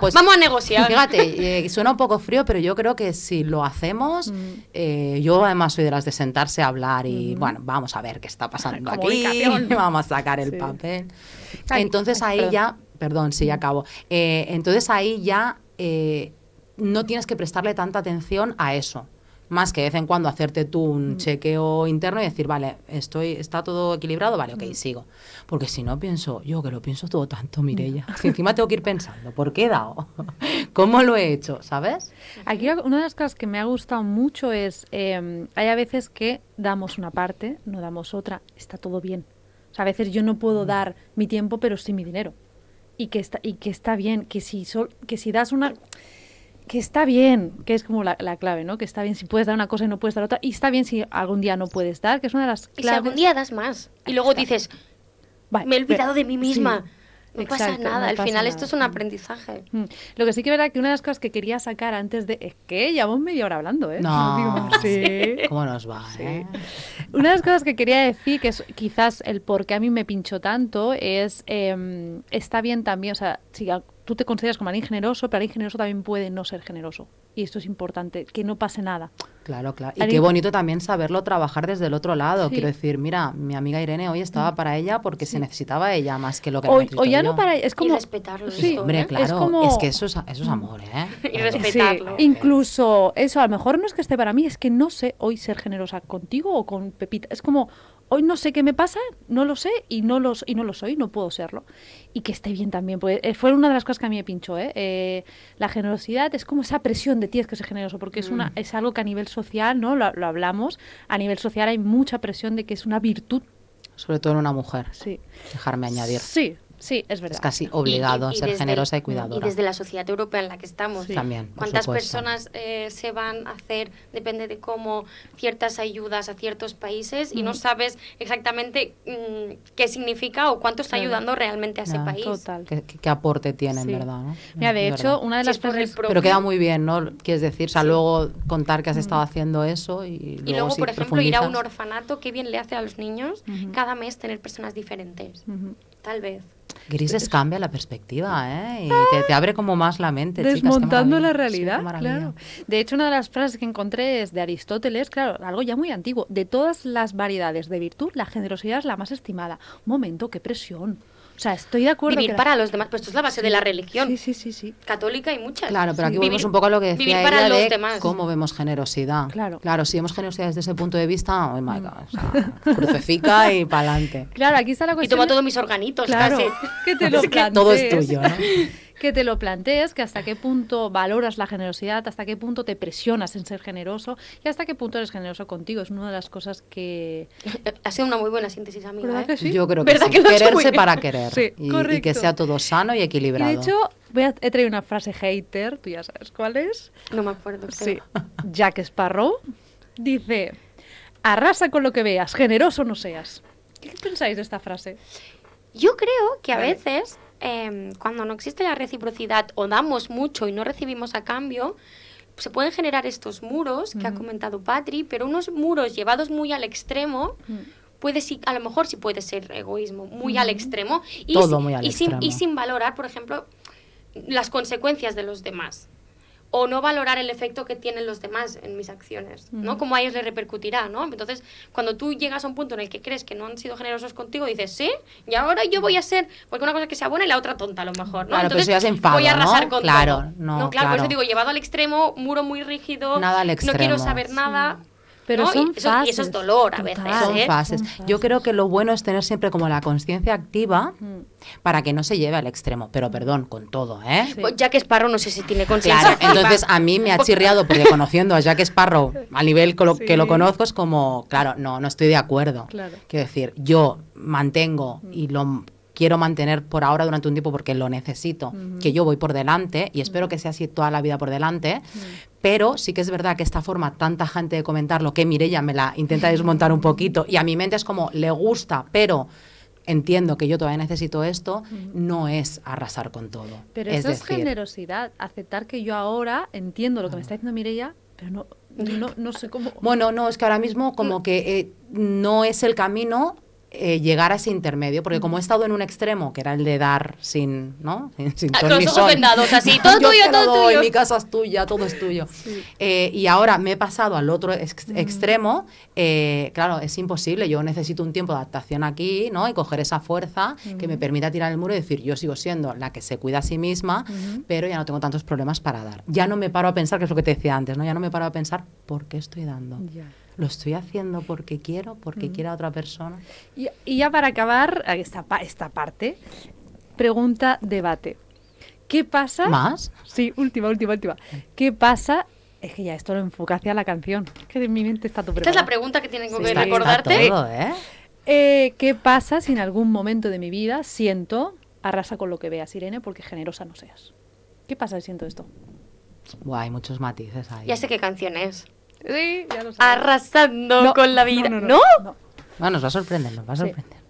pues, vamos a negociar. Fíjate, eh, suena un poco frío, pero yo creo que si lo hacemos, eh, yo además soy de las de sentarse a hablar y, bueno, vamos a ver qué está pasando aquí, vamos a sacar el papel. Entonces ahí ya, perdón, eh, sí, acabo. entonces ahí ya no tienes que prestarle tanta atención a eso más que de vez en cuando hacerte tú un mm. chequeo interno y decir, vale, estoy, está todo equilibrado, vale, ok, mm. sigo. Porque si no pienso, yo que lo pienso todo tanto, Mirella, no. encima tengo que ir pensando, ¿por qué he dado? ¿Cómo lo he hecho? ¿Sabes? Aquí una de las cosas que me ha gustado mucho es, em, hay a veces que damos una parte, no damos otra, está todo bien. O sea, a veces yo no puedo mm. dar mi tiempo, pero sí mi dinero. Y que está, y que está bien, que si, que si das una que está bien, que es como la, clave, ¿no? Que está bien si puedes dar una cosa y no puedes dar otra, y está bien si algún día no puedes dar, que es una de las claves. Y si algún día das más, y luego dices, me he olvidado de mí misma. No pasa nada, al final esto es un mm. aprendizaje. Mm. Lo que sí que verdad que una de las cosas que quería sacar antes de. Es que llevamos media hora hablando, ¿eh? No, sí. ¿Cómo nos va? Eh? Una de las cosas que quería decir, que es quizás el por qué a mí me pinchó tanto, es. Em, está bien también, o sea, si tú te consideras como alguien generoso, pero alguien generoso también puede no ser generoso y esto es importante, que no pase nada. Claro, claro. Y qué bonito también saberlo trabajar desde el otro lado. Quiero decir, mira, mi amiga Irene hoy estaba mm. para ella porque se necesitaba ella más que lo que necesitaba. o ya no para es como y respetarlo. Sí, hombre, ¿eh? claro. Es, como... es que eso es, amor, ¿eh? y respetarlo. Incluso eso, a lo mejor no es que esté para mí, es que no sé hoy ser generosa contigo o con Pepita. Es como hoy no sé qué me pasa, no lo sé y no los y no lo soy, no puedo serlo. Y que esté bien también, pues, eh, fue una de las cosas que a mí me pinchó, eh, eh la generosidad es como esa presión de ti que ser generoso, porque es, una, mm. es algo que a nivel social, ¿no? Lo, lo hablamos, a nivel social hay mucha presión de que es una virtud. Sobre todo en una mujer. Sí. Dejarme añadir. Sí, Sí, es verdad. Es casi obligado a ser generosa y cuidadora. Y desde la sociedad europea en la que estamos. También. ¿Cuántas personas eh, se van a hacer, depende de cómo, ciertas ayudas a ciertos países y no mm. sabes exactamente mm, qué significa o cuánto está ayudando realmente a ese país? ¿Qué, aporte tienen, verdad? Mira, de hecho, una de las cosas. Pero queda muy bien, ¿no? Quieres decir, o sea, luego contar que has mm. estado haciendo eso y luego. Y luego, por ejemplo, ir a un orfanato, qué bien le hace a los niños cada mes tener personas diferentes tal vez. Grises cambia la perspectiva, ¿eh? Y te, ah, abre como más la mente. Desmontando la realidad, De hecho, una de las frases que encontré es de Aristóteles, claro, algo ya muy antiguo. De todas las variedades de virtud, la generosidad es la más estimada. momento, qué presión. O sea, estoy de acuerdo. Vivir para los demás, pues esto es la base de la religión. Sí, sí, sí, Católica y muchas. Claro, pero aquí volvemos un poco a lo que decía vivir para ella los de cómo vemos generosidad. Claro. Claro, si vemos generosidad desde ese punto de vista, oh my mm. God, crucifica y para adelante. Claro, aquí está la cuestión. Y toma todos mis organitos, casi. Que te lo que todo es tuyo, ¿no? que te lo plantees, que hasta qué punto valoras la generosidad, hasta qué punto te presionas en ser generoso y hasta qué punto eres generoso contigo. Es una de las cosas que... Ha sido una muy buena síntesis, amiga. ¿eh? Yo creo que, que Quererse para querer sí, y, que sea todo sano y equilibrado. de hecho, he traído una frase hater, tú ya sabes cuál es. No me acuerdo. Sí. Jack Sparrow dice, arrasa con lo que veas, generoso no seas. ¿Qué pensáis de esta frase? Yo creo que a veces Em, cuando no existe la reciprocidad o damos mucho y no recibimos a cambio, se pueden generar estos muros que ha comentado Patri, pero unos muros llevados muy al extremo. Mm. a lo mejor sí puede ser egoísmo, muy al extremo y sin valorar, por ejemplo, las consecuencias de los demás o no valorar el efecto que tienen los demás en mis acciones, ¿no? Cómo a ellos les repercutirá, ¿no? Entonces, cuando tú llegas a un punto en el que crees que no han sido generosos contigo, dices, sí, y ahora yo voy a ser, porque una cosa que sea buena y la otra tonta a lo mejor, ¿no? Claro, Entonces, voy a arrasar con claro, No, no claro, por eso digo, llevado al extremo, muro muy rígido, nada al extremo, no quiero saber nada, pero son eso, fases. es dolor a veces. ¿eh? son fases. Yo creo que lo bueno es tener siempre como la conciencia activa mm. para que no se lleve al extremo. Pero perdón, con todo, ¿eh? Pues Jack Sparrow no sé si tiene conciencia. Claro, entonces a mí me ha chirriado porque conociendo a Jack Sparrow a nivel que lo, conozco es como, claro, no, no estoy de acuerdo. Claro. Quiero decir, yo mantengo y lo quiero mantener por ahora durante un tiempo porque lo necesito, que yo voy por delante y espero que sea así toda la vida por delante. Pero sí que es verdad que esta forma tanta gente de comentarlo, que Mirella me la intenta desmontar un poquito y a mi mente es como, le gusta, pero entiendo que yo todavía necesito esto, no es arrasar con todo. Pero eso es generosidad, aceptar que yo ahora entiendo lo que me está diciendo Mirella, pero no, no, sé cómo... Bueno, no, es que ahora mismo como que eh, no es el camino eh, llegar a ese intermedio, porque como he estado en un extremo, que era el de dar sin, ¿no? Ah, los ojos vendados, así, todo tuyo, todo Mi casa es tuya, todo es tuyo. Eh, y ahora me he pasado al otro extremo, eh, claro, es imposible, yo necesito un tiempo de adaptación aquí, ¿no? Y coger esa fuerza que me permita tirar el muro y decir, yo sigo siendo la que se cuida a sí misma, pero ya no tengo tantos problemas para dar. Ya no me paro a pensar, que es lo que te decía antes, ¿no? Ya no me paro a pensar por qué estoy dando lo estoy haciendo porque quiero, porque mm. quiera otra persona. Y, ya para acabar esta, esta parte, pregunta debate. ¿Qué pasa? ¿Más? Sí, última, última, última. ¿Qué pasa es que ya esto lo enfoca hacia la canción. Es que en mi mente está tu pregunta. Esta es la pregunta que tiene que sí, recordarte. Todo, ¿eh? Eh, qué pasa si en algún momento de mi vida siento, arrasa con lo que veas, Irene, porque generosa no seas? ¿Qué pasa si siento esto? hay muchos matices ahí. Ya sé qué canción es ya Arrasando con la vida. ¿No? No, ah, nos va a sorprender, nos va a sorprender.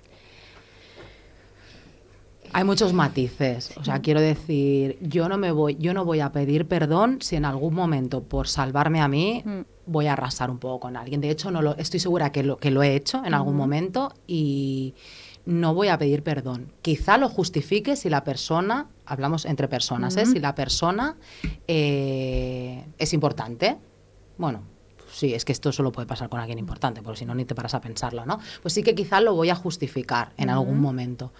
Hay muchos matices. O sea, quiero decir, yo no me voy, yo no voy a pedir perdón si en algún momento, por salvarme a mí, mm. voy a arrasar un poco con alguien. De hecho, no lo, estoy segura que lo, que lo he hecho en algún momento y no voy a pedir perdón. Quizá lo justifique si la persona, hablamos entre personas, ¿eh? si la persona eh, es importante. Bueno, sí, es que esto solo puede pasar con alguien importante, porque si no, ni te paras a pensarlo, ¿no? Pues sí que quizás lo voy a justificar en algún momento.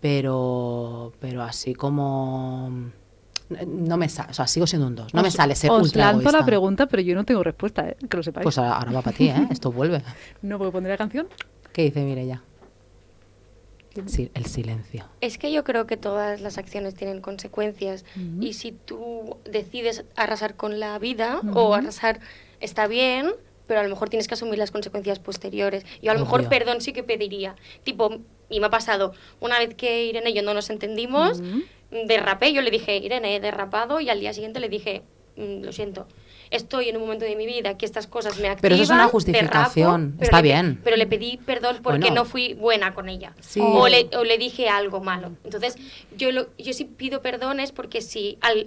Pero, pero así como no me sale, o sea, sigo siendo un dos. no me sale ser ultra lanzo la pregunta, pero yo no tengo respuesta, ¿eh? que lo sepáis. Pues ahora, va para ti, ¿eh? Esto vuelve. No, puedo poner la canción. ¿Qué dice Mireya? el silencio. Es que yo creo que todas las acciones tienen consecuencias y si tú decides arrasar con la vida o arrasar está bien, pero a lo mejor tienes que asumir las consecuencias posteriores. Yo a lo mejor perdón sí que pediría. Tipo, y me ha pasado, una vez que Irene y yo no nos entendimos, derrapé, yo le dije, Irene, he derrapado, y al día siguiente le dije, mm, lo siento, estoy en un momento de mi vida que estas cosas me activan. Pero eso es una justificación, está bien. Pero le pedí perdón porque no fui buena con ella. Oh. O, le, dije algo malo. Entonces, yo, lo, yo sí pido perdón es porque si al,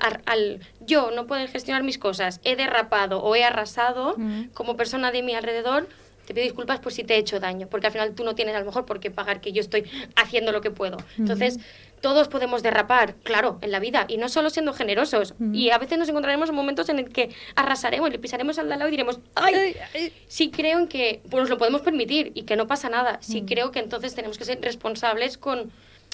yo no puedo gestionar mis cosas, he derrapado o he arrasado mm. como persona de mi alrededor, te pido disculpas por si te he hecho daño, porque al final tú no tienes a lo mejor por qué pagar que yo estoy haciendo lo que puedo. Entonces, todos podemos derrapar, claro, en la vida, y no solo siendo generosos. Y a veces nos encontraremos en momentos en el que arrasaremos, le pisaremos al lado y diremos, ¡ay! Sí creo en que pues, nos lo podemos permitir y que no pasa nada. Sí mm. creo que entonces tenemos que ser responsables con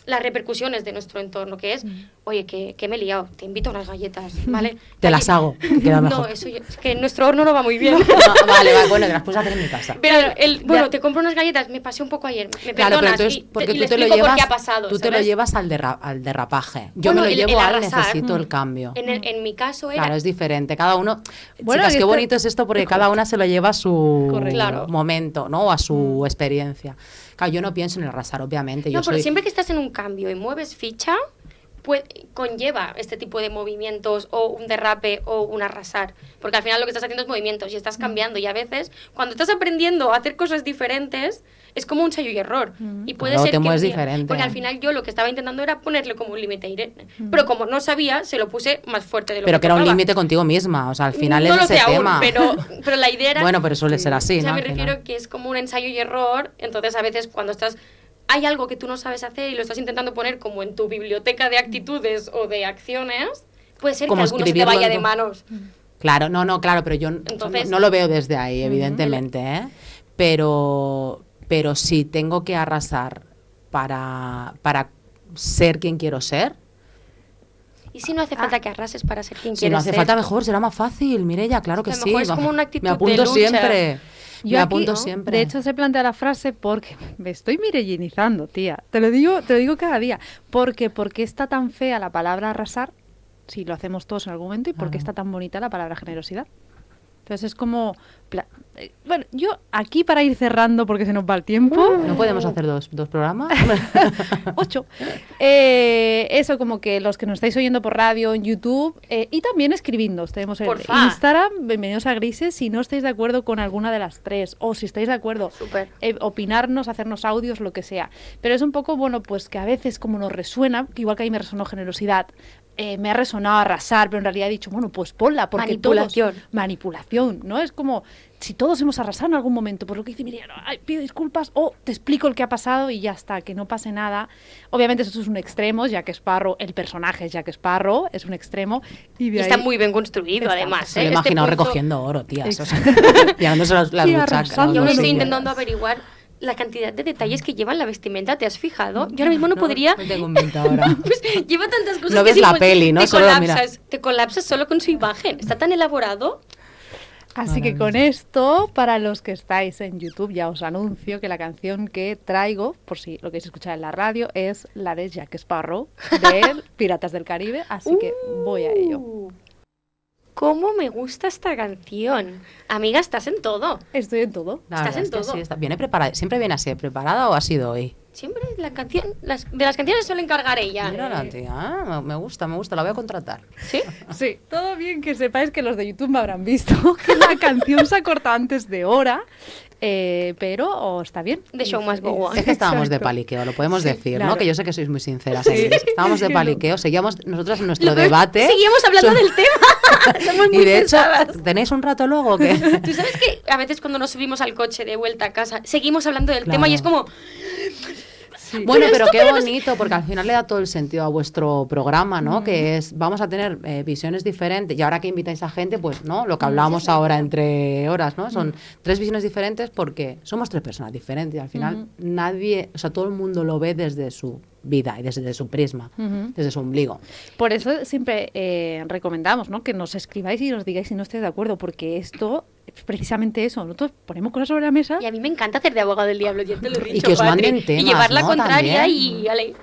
las repercusiones de nuestro entorno, que es, mm. oye, que, me he liado, te invito a unas galletas, mm. ¿vale? Te las hago, que No, es que nuestro horno no va muy bien. vale, vale, bueno, te las puedes hacer en mi casa. Pero, bueno, te compro unas galletas, me pasé un poco ayer, me perdonas, porque y, tú te lo llevas, Tú te lo llevas al, derrapaje. Yo me lo llevo ahora, necesito el mm. cambio. En, mi caso era... Claro, es diferente, cada uno... Bueno, qué este bonito es esto porque cada una se lo lleva a su momento, ¿no? a su experiencia yo no pienso en el arrasar, obviamente. No, pero siempre que estás en un cambio y mueves ficha, conlleva este tipo de movimientos o un derrape o un arrasar. Porque al final lo que estás haciendo es movimientos y estás cambiando. Y a veces, cuando estás aprendiendo a hacer cosas diferentes, es como un ensayo y error. Y puede ser que. diferente. Porque al final yo lo que estaba intentando era ponerle como un límite a Pero como no sabía, se lo puse más fuerte de lo pero que Pero que era un límite contigo misma. O sea, al final no es lo tema. pero, pero la idea era. bueno, pero suele ser así. O sea, me refiero que es como un ensayo y error. Entonces a veces cuando estás hay algo que tú no sabes hacer y lo estás intentando poner como en tu biblioteca de actitudes o de acciones, puede ser como que alguno se te vaya de manos. Claro, no, no, claro, pero yo no, lo veo desde ahí, evidentemente, ¿eh? Pero, pero si tengo que arrasar para, para ser quien quiero ser, ¿Y si no hace falta ah. que arrases para ser quien quiero ser? Si no hace falta mejor, será más fácil, Mirella, claro que, sí. Es como una actitud me apunto de lucha. siempre. Yo me aquí, oh, siempre. De hecho, se plantea la frase porque me estoy mirellinizando, tía. Te lo digo, te digo cada día. Porque, porque está tan fea la palabra arrasar, si lo hacemos todos en algún momento, y porque está tan bonita la palabra generosidad. Entonces es como... Eh, bueno, yo aquí para ir cerrando porque se nos va el tiempo... Mm. No podemos hacer dos, programas. Ocho. Eh, eso, como que los que nos estáis oyendo por radio, en YouTube eh, y también escribiendo. Tenemos el ah. Instagram, bienvenidos a Grises, si no estáis de acuerdo con alguna de las tres o si estáis de acuerdo, opinarnos, hacernos audios, lo que sea. Pero es un poco, bueno, pues que a veces como nos resuena, igual que a mí me resonó generosidad, eh, me ha resonado arrasar, pero en realidad he dicho, bueno, pues ponla, porque manipulación. manipulación, ¿no? Es como si todos hemos arrasado en algún momento, por lo que dice, mira, pido disculpas o te explico el que ha pasado y ya está, que no pase nada. Obviamente eso es un extremo, ya que parro, el personaje es Jack que es un extremo. Y, está muy bien construido además. ¿eh? Me he este imaginado recogiendo oro, tías. las no, estoy intentando averiguar la cantidad de detalles que lleva la vestimenta, ¿te has fijado? Yo ahora mismo no, podría... Te ahora. pues lleva tantas cosas no ves la peli, ¿no? Te colapsas, te colapsas solo con su imagen. Está tan elaborado. Así que con esto, para los que estáis en YouTube, ya os anuncio que la canción que traigo, por si lo queréis escuchar en la radio, es la de Jack Sparrow, de Piratas del Caribe, así que voy a ello. Uh cómo me gusta esta canción. Amiga, estás en todo. Estoy en todo. estás en todo. Sí, viene preparada. ¿Siempre viene así, preparada o ha sido hoy? Siempre la canción, de las canciones suele encargar ella. Mira la eh. tía, ah, me gusta, me gusta, la voy a contratar. ¿Sí? Sí, todo bien que sepáis que los de YouTube me habrán visto que la canción se ha cortado antes de hora eh, pero está bien. de show must go Es que estábamos de paliqueo, lo podemos decir, ¿no? Que yo sé que sois muy sinceras. estábamos de paliqueo, seguíamos nosotros en nuestro debate. Seguíamos hablando del tema. y de hecho, ¿tenéis un rato luego? Que... Tú sabes que a veces cuando nos subimos al coche de vuelta a casa, seguimos hablando del tema y es como... Bueno, pero, qué bonito, porque al final le da todo el sentido a vuestro programa, ¿no? Que es, vamos a tener eh, visiones diferentes. Y ahora que invitáis a gente, pues, ¿no? Lo que ah, hablamos ahora entre horas, ¿no? Son mm. tres visiones diferentes porque somos tres personas diferentes. Al final, nadie, o sea, todo el mundo lo ve desde su vida y desde, su prisma, desde su ombligo. Por eso siempre eh, recomendamos ¿no? que nos escribáis y nos digáis si no estáis de acuerdo, porque esto precisamente eso. Nosotros ponemos cosas sobre la mesa. Y a mí me encanta hacer de abogado del diablo, Y llevar la contraria y. Ale.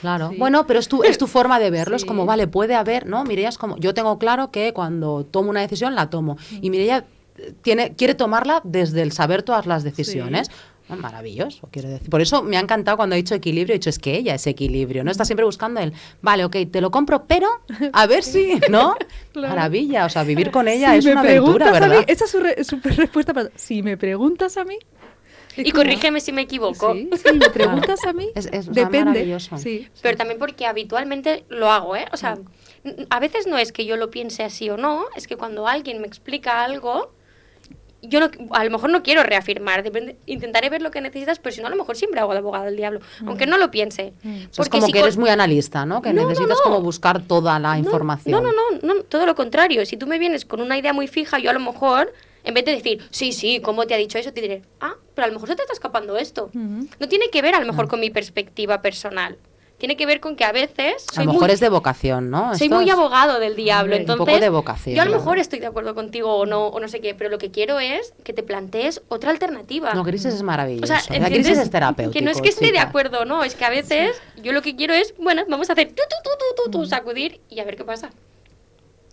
Claro. Bueno, pero es tu, es tu forma de verlo. Es como, vale, puede haber, ¿no? Mireia es como, yo tengo claro que cuando tomo una decisión la tomo. Y Mireia eh, tiene, quiere tomarla desde el saber todas las decisiones. Ah, maravilloso, quiero decir. Por eso me ha encantado cuando ha dicho equilibrio, he dicho es que ella es equilibrio, ¿no? Está siempre buscando el, vale, ok, te lo compro, pero a ver si, ¿no? Maravilla, o sea, vivir con ella es una aventura, ¿verdad? esa es su, respuesta si me preguntas a mí, y corrígeme si me equivoco. Si me preguntas a mí. Es, Depende. Sí, Pero también porque habitualmente lo hago, ¿eh? O sea, a veces no es que yo lo piense así o no, es que cuando alguien me explica algo, yo a lo mejor no quiero reafirmar, intentaré ver lo que necesitas, pero si no, a lo mejor siempre hago de abogado del diablo, aunque mm. no lo piense. Mm. Porque como que eres muy analista, ¿no? Que necesitas como buscar toda la información. No, no, no, todo lo contrario. Si tú me vienes con una idea muy fija, yo a lo mejor, en vez de decir, sí, sí, ¿cómo te ha dicho eso? Te diré, ah, pero a lo mejor se te está escapando esto. Mm. No tiene que ver a lo mejor con mi perspectiva personal tiene que ver con que a veces... a lo mejor es de vocación, ¿no? Soy muy abogado del diablo, entonces... Un poco de vocación. Yo a lo mejor estoy de acuerdo contigo o no, o no sé qué, pero lo que quiero es que te plantees otra alternativa. No, crisis es maravilloso. la Grises es terapeuta. Que no es que esté de acuerdo, no, es que a veces yo lo que quiero es, bueno, vamos a hacer tu, tu, tu, tu, tu, tu, sacudir y a ver qué pasa.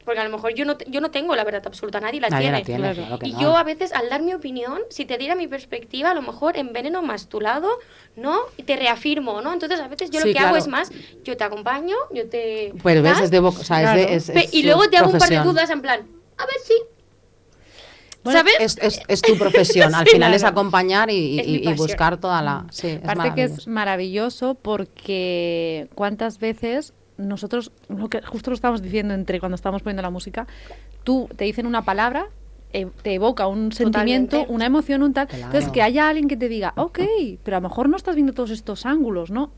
Porque a lo mejor yo no, yo no tengo la verdad absoluta, nadie la tiene. y yo a veces al dar mi opinión, si te diera mi perspectiva, a lo mejor enveneno más tu lado, ¿no? Y te reafirmo, ¿no? Entonces a veces yo lo que hago es más, yo te acompaño, yo te... Pues es de Y luego te hago un par de dudas en plan, a ver si... Es, tu profesión, al final es acompañar y, buscar toda la... Sí, Aparte que es maravilloso porque cuántas veces nosotros, lo que justo lo estábamos diciendo entre cuando estábamos poniendo la música, tú te dicen una palabra, eh, te evoca un sentimiento, una emoción, un tal. Entonces, que haya alguien que te diga, ok, pero a lo mejor no estás viendo todos estos ángulos, ¿no?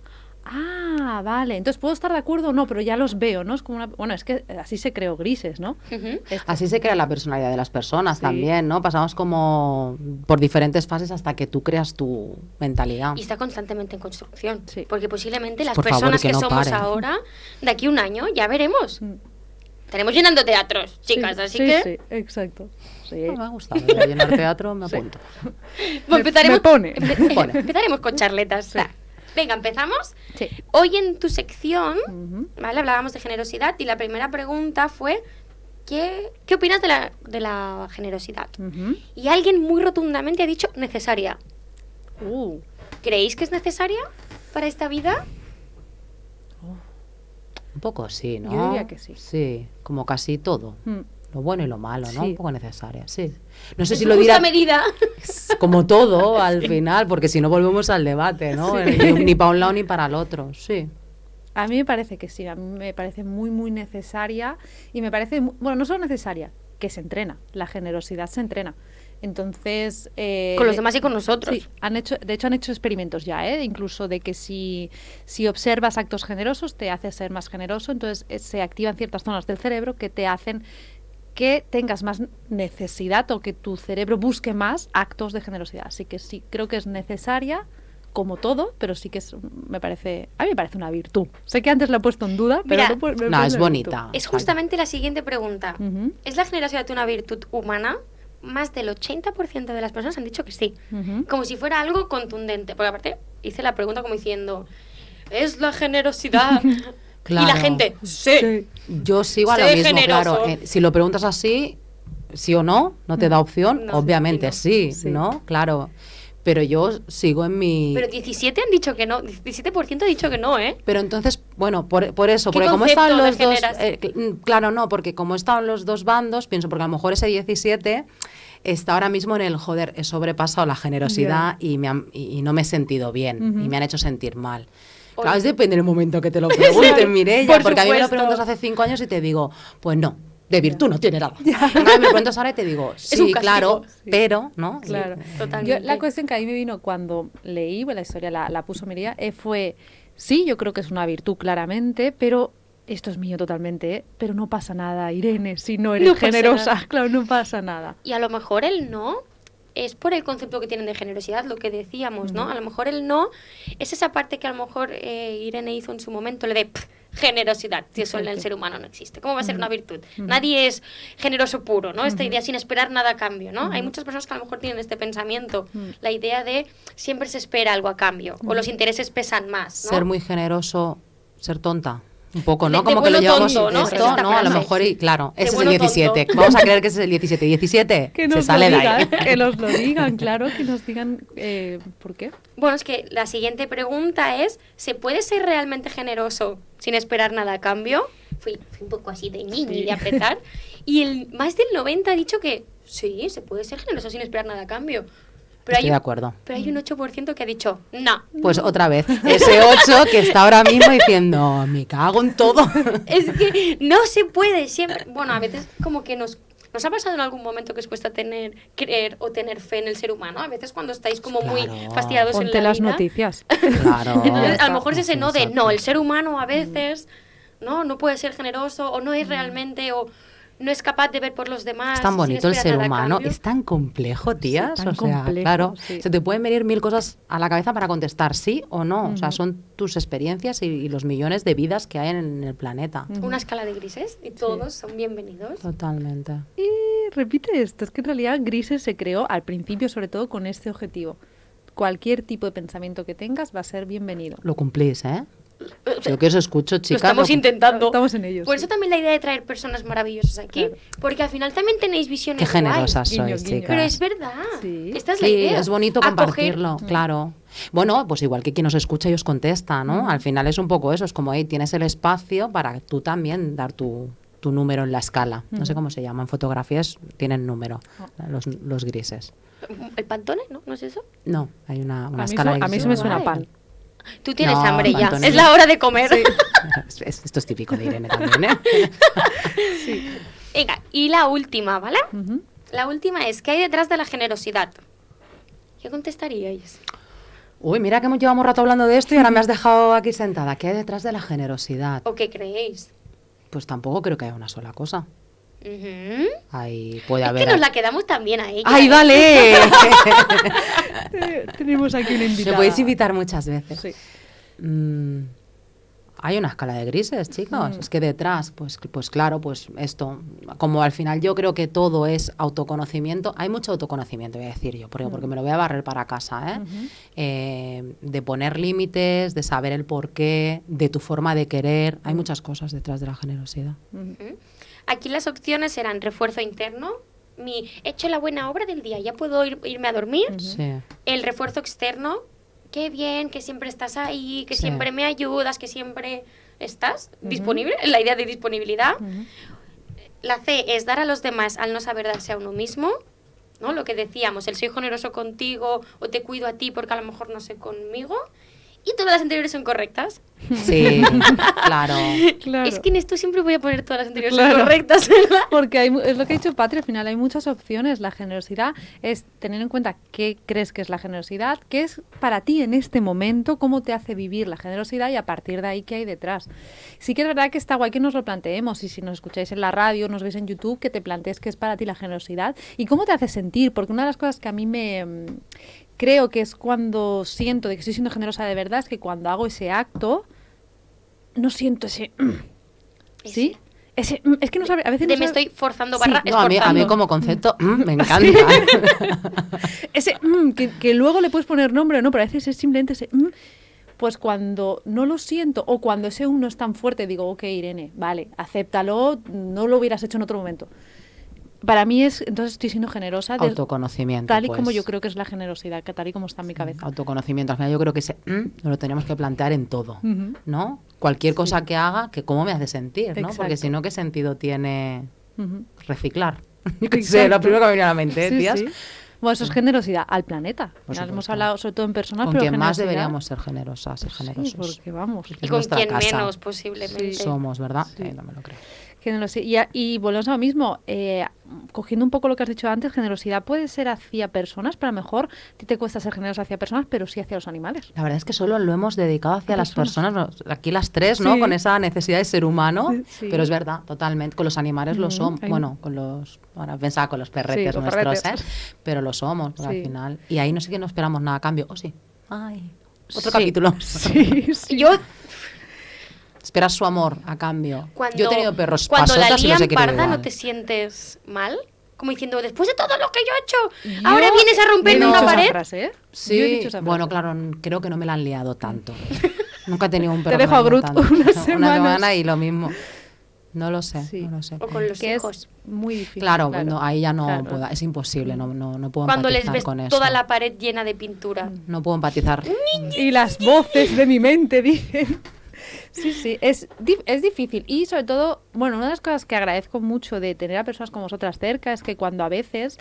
Ah, vale. Entonces puedo estar de acuerdo o no, pero ya los veo, ¿no? Es como bueno, es que así se creó grises, ¿no? Así se crea la personalidad de las personas también, ¿no? Pasamos como por diferentes fases hasta que tú creas tu mentalidad. Y está constantemente en construcción, sí. porque posiblemente pues las personas que, somos ahora, de aquí a un año, ya veremos. Mm. Estaremos llenando teatros, chicas, así que... Sí, exacto. Sí. me ha gustado. Llenar teatro me apunto. empezaremos, empezaremos con charletas. Venga, empezamos. Hoy en tu sección, ¿vale? Hablábamos de generosidad y la primera pregunta fue, ¿qué, qué opinas de la, de la generosidad? Y alguien muy rotundamente ha dicho necesaria. Uh. ¿Creéis que es necesaria para esta vida? Un poco sí, ¿no? Yo diría que sí. Sí, como casi todo. Mm lo bueno y lo malo, ¿no? Un poco necesaria, sí. No sé si lo dirá. medida. Como todo al final, porque si no volvemos al debate, ¿no? Eh, ni, para un lado ni para el otro, sí. A mí me parece que sí, a mí me parece muy, muy necesaria y me parece, bueno, no solo necesaria, que se entrena, la generosidad se entrena. Entonces... Eh, con los demás y con nosotros. han hecho, de hecho han hecho experimentos ya, ¿eh? incluso de que si, si observas actos generosos te hace ser más generoso, entonces eh, se activan ciertas zonas del cerebro que te hacen que tengas más necesidad o que tu cerebro busque más actos de generosidad. Así que sí, creo que es necesaria como todo, pero sí que me parece, a mí me parece una virtud. Sé que antes la he puesto en duda, pero no, es bonita. Es justamente la siguiente pregunta. ¿Es la generosidad una virtud humana? Más del 80% de las personas han dicho que sí, como si fuera algo contundente. Porque aparte hice la pregunta como diciendo, es la generosidad Y la gente, sí. Yo sigo a lo mismo, claro. Eh, si lo preguntas así, sí o no, no te da opción, obviamente Sí, ¿no? Claro. Pero yo sigo en mi... Pero 17 han dicho que no, 17% ha dicho que no, ¿eh? Pero entonces, bueno, por, por eso, porque como están los dos... Eh, mm, claro, no, porque como están los dos bandos, pienso, porque a lo mejor ese 17 está ahora mismo en el joder, he sobrepasado la generosidad y, me y, no me he sentido bien y me han hecho sentir mal. Claro, depende del momento que te lo pregunten, Mireia, porque a mí me lo preguntas hace cinco años y te digo, pues no, de virtud no tiene nada. me cuentas ahora y te digo, sí, claro, pero, ¿no? Claro, la cuestión que a mí me vino cuando leí, la historia la, puso Mireia, eh, fue, sí, yo creo que es una virtud claramente, pero esto es mío totalmente, ¿eh? pero no pasa nada, Irene, si no eres generosa, claro, no pasa nada. Y a lo mejor él no, es por el concepto que tienen de generosidad, lo que decíamos, ¿no? A lo mejor el no es esa parte que a lo mejor eh, Irene hizo en su momento, le de generosidad, si eso en el ser humano no existe. ¿Cómo va a ser una virtud? Nadie es generoso puro, ¿no? Esta idea sin esperar nada a cambio, ¿no? Hay muchas personas que a lo mejor tienen este pensamiento, la idea de siempre se espera algo a cambio o los intereses pesan más. Ser muy generoso, ser tonta. Un poco, ¿no? como que lo llevamos todo, ¿no? ¿no? A lo mejor, y claro, ese es el 17. Vamos a creer que ese es el 17. 17 que se sale de ahí. Que nos lo digan, claro, que nos digan eh, por qué. Bueno, es que la siguiente pregunta es, ¿se puede ser realmente generoso sin esperar nada a cambio? Fui, un poco así de niño de apretar. Y el, más del 90 ha dicho que sí, se puede ser generoso sin esperar nada a cambio. Estoy de acuerdo. Pero hay un 8% que ha dicho, no. Pues otra vez, ese 8 que está ahora mismo diciendo, me cago en todo. Es que no se puede siempre. Bueno, a veces como que nos ¿Nos ha pasado en algún momento que os cuesta tener, creer o tener fe en el ser humano? A veces cuando estáis como muy fastidiados en la las noticias. claro. a lo mejor es ese no de no, el ser humano a veces no, no puede ser generoso o no es realmente no es capaz de ver por los demás. Es tan bonito el ser humano, es tan complejo, tías. tan claro, se te pueden venir mil cosas a la cabeza para contestar sí o no. O sea, son tus experiencias y, los millones de vidas que hay en, el planeta. Una escala de grises y todos son bienvenidos. Totalmente. Y repite esto, es que en realidad grises se creó al principio sobre todo con este objetivo. Cualquier tipo de pensamiento que tengas va a ser bienvenido. Lo cumplís, ¿eh? Yo que os escucho, chicas. estamos intentando. estamos en ellos. Por eso también la idea de traer personas maravillosas aquí, porque al final también tenéis visiones. Qué generosas sois, chicas. Pero es verdad. Sí. es bonito compartirlo, mm. claro. Bueno, pues igual que quien nos escucha y os contesta, ¿no? Mm. Al final es un poco eso, es como, hey, tienes el espacio para tú también dar tu, número en la escala. No sé mm. cómo se llama, en fotografías tienen número, oh. los, grises. ¿El pantone? ¿No? ¿No es eso? No, hay una, escala. a mí se me suena pan. Tú tienes hambre ya. Es la hora de comer. Esto es típico de Irene también, ¿eh? Venga, y la última, ¿vale? La última es, ¿qué hay detrás de la generosidad? ¿Qué contestaríais? Uy, mira que hemos llevado un rato hablando de esto y ahora me has dejado aquí sentada. ¿Qué hay detrás de la generosidad? ¿O qué creéis? Pues tampoco creo que haya una sola cosa. Ahí puede es Que nos la quedamos también a ella. ¡Ay, ¿eh? vale! Tenemos aquí un invitado. Se podéis invitar muchas veces. Mm, hay una escala de grises, chicos. Mm. Es que detrás, pues, pues claro, pues esto, como al final yo creo que todo es autoconocimiento, hay mucho autoconocimiento, voy a decir yo, porque, porque me lo voy a barrer para casa, ¿eh? Eh, de poner límites, de saber el porqué, de tu forma de querer, hay mm. muchas cosas detrás de la generosidad. Aquí las opciones eran refuerzo interno, mi he hecho la buena obra del día, ya puedo irme a dormir. El refuerzo externo, qué bien, que siempre estás ahí, que siempre me ayudas, que siempre estás disponible, la idea de disponibilidad. La C es dar a los demás al no saber darse a uno mismo. ¿no? Lo que decíamos, el soy generoso contigo o te cuido a ti porque a lo mejor no sé conmigo y todas las anteriores son correctas. Sí, claro. Es que en esto siempre voy a poner todas las anteriores correctas, Porque es lo que ha dicho Patria, al final hay muchas opciones. La generosidad es tener en cuenta qué crees que es la generosidad, qué es para ti en este momento, cómo te hace vivir la generosidad y a partir de ahí qué hay detrás. Sí que es verdad que está guay que nos lo planteemos y si nos escucháis en la radio, nos veis en YouTube, que te plantees qué es para ti la generosidad y cómo te hace sentir, porque una de las cosas que a mí me, creo que es cuando siento de que estoy siendo generosa de verdad, es que cuando hago ese acto, no siento ese... ¿Sí? Ese, mm, es que no sabe, a veces me estoy forzando barra a, mí, a, mí, como concepto mm, me encanta ese mm, que, luego le puedes poner nombre o no pero a veces es simplemente ese pues cuando no lo siento o cuando ese uno es tan fuerte digo ok Irene vale acéptalo no lo hubieras hecho en otro momento para mí es, entonces estoy siendo generosa. De, Autoconocimiento. Tal y como pues. yo creo que es la generosidad, que tal y como está en mi cabeza. Autoconocimiento. Al final yo creo que se mm, lo tenemos que plantear en todo, ¿no? Cualquier cosa que haga, que cómo me hace sentir, ¿no? Porque si no, ¿qué sentido tiene reciclar? Sí, lo primero que me viene a la mente, ¿eh, Bueno, eso es mm. generosidad al planeta. hemos hablado sobre todo en personas, con pero quien más deberíamos ser generosas y generosos. porque vamos. Y con quien menos posiblemente. Somos, ¿verdad? Eh, no me lo creo. Generosidad. Y, volvemos a lo mismo, eh, cogiendo un poco lo que has dicho antes, generosidad puede ser hacia personas, pero a lo mejor ti te cuesta ser generoso hacia personas, pero sí hacia los animales. La verdad es que solo lo hemos dedicado hacia las personas, aquí las tres, ¿no? Con esa necesidad de ser humano, pero es verdad, totalmente, con los animales lo somos, bueno, con los, ahora pensaba con los perretes nuestros, ¿eh? pero lo somos al final. Y ahí no sé que no esperamos nada a cambio, o oh, sí. Ay, otro capítulo. Sí, sí. Yo esperas su amor a cambio. yo he tenido perros cuando la lían no parda, ¿no te sientes mal? Como diciendo, después de todo lo que yo he hecho, ahora vienes a romperme una pared. Sí, bueno, claro, creo que no me la han liado tanto. Nunca he tenido un perro. Te dejo a una, semana. una semana y lo mismo. No lo sé, lo O con los muy difícil. Claro, No, ahí ya no puedo, es imposible, no, no, no puedo Cuando les ves toda la pared llena de pintura. No puedo empatizar. y las voces de mi mente dicen... Sí, sí, es, es difícil. Y sobre todo, bueno, una de las cosas que agradezco mucho de tener a personas como vosotras cerca es que cuando a veces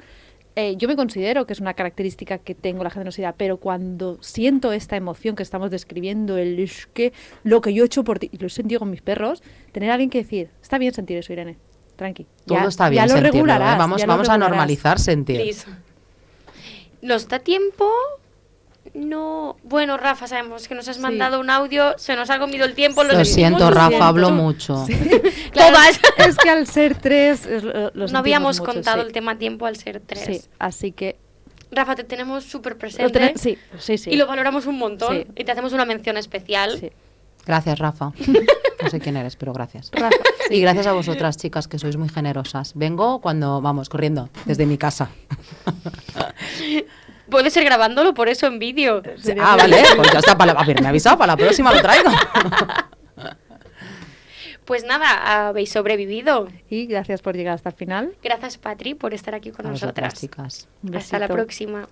eh, yo me considero que es una característica que tengo la generosidad, pero cuando siento esta emoción que estamos describiendo, el que lo que yo he hecho por ti, y lo he sentido con mis perros, tener a alguien que decir, está bien sentir eso, Irene, tranqui. Todo está bien, lo ¿eh? Vamos, vamos a normalizar sentir. Nos da tiempo no, bueno, Rafa, sabemos que nos has mandado un audio, se nos ha comido el tiempo. Lo, siento, Rafa, hablo mucho. es, que al ser tres, no habíamos contado el tema tiempo al ser tres. Sí, así que. Rafa, te tenemos súper presente. sí, sí. Y lo valoramos un montón y te hacemos una mención especial. Gracias, Rafa. No sé quién eres, pero gracias. y gracias a vosotras, chicas, que sois muy generosas. Vengo cuando, vamos, corriendo desde mi casa. Puede ser grabándolo por eso en vídeo. Ah, vale, pues ya está. Para la, a ver, me ha avisado, para la próxima lo traigo. Pues nada, habéis sobrevivido. Y gracias por llegar hasta el final. Gracias, Patri, por estar aquí con a nosotras. Chicas. Hasta la próxima.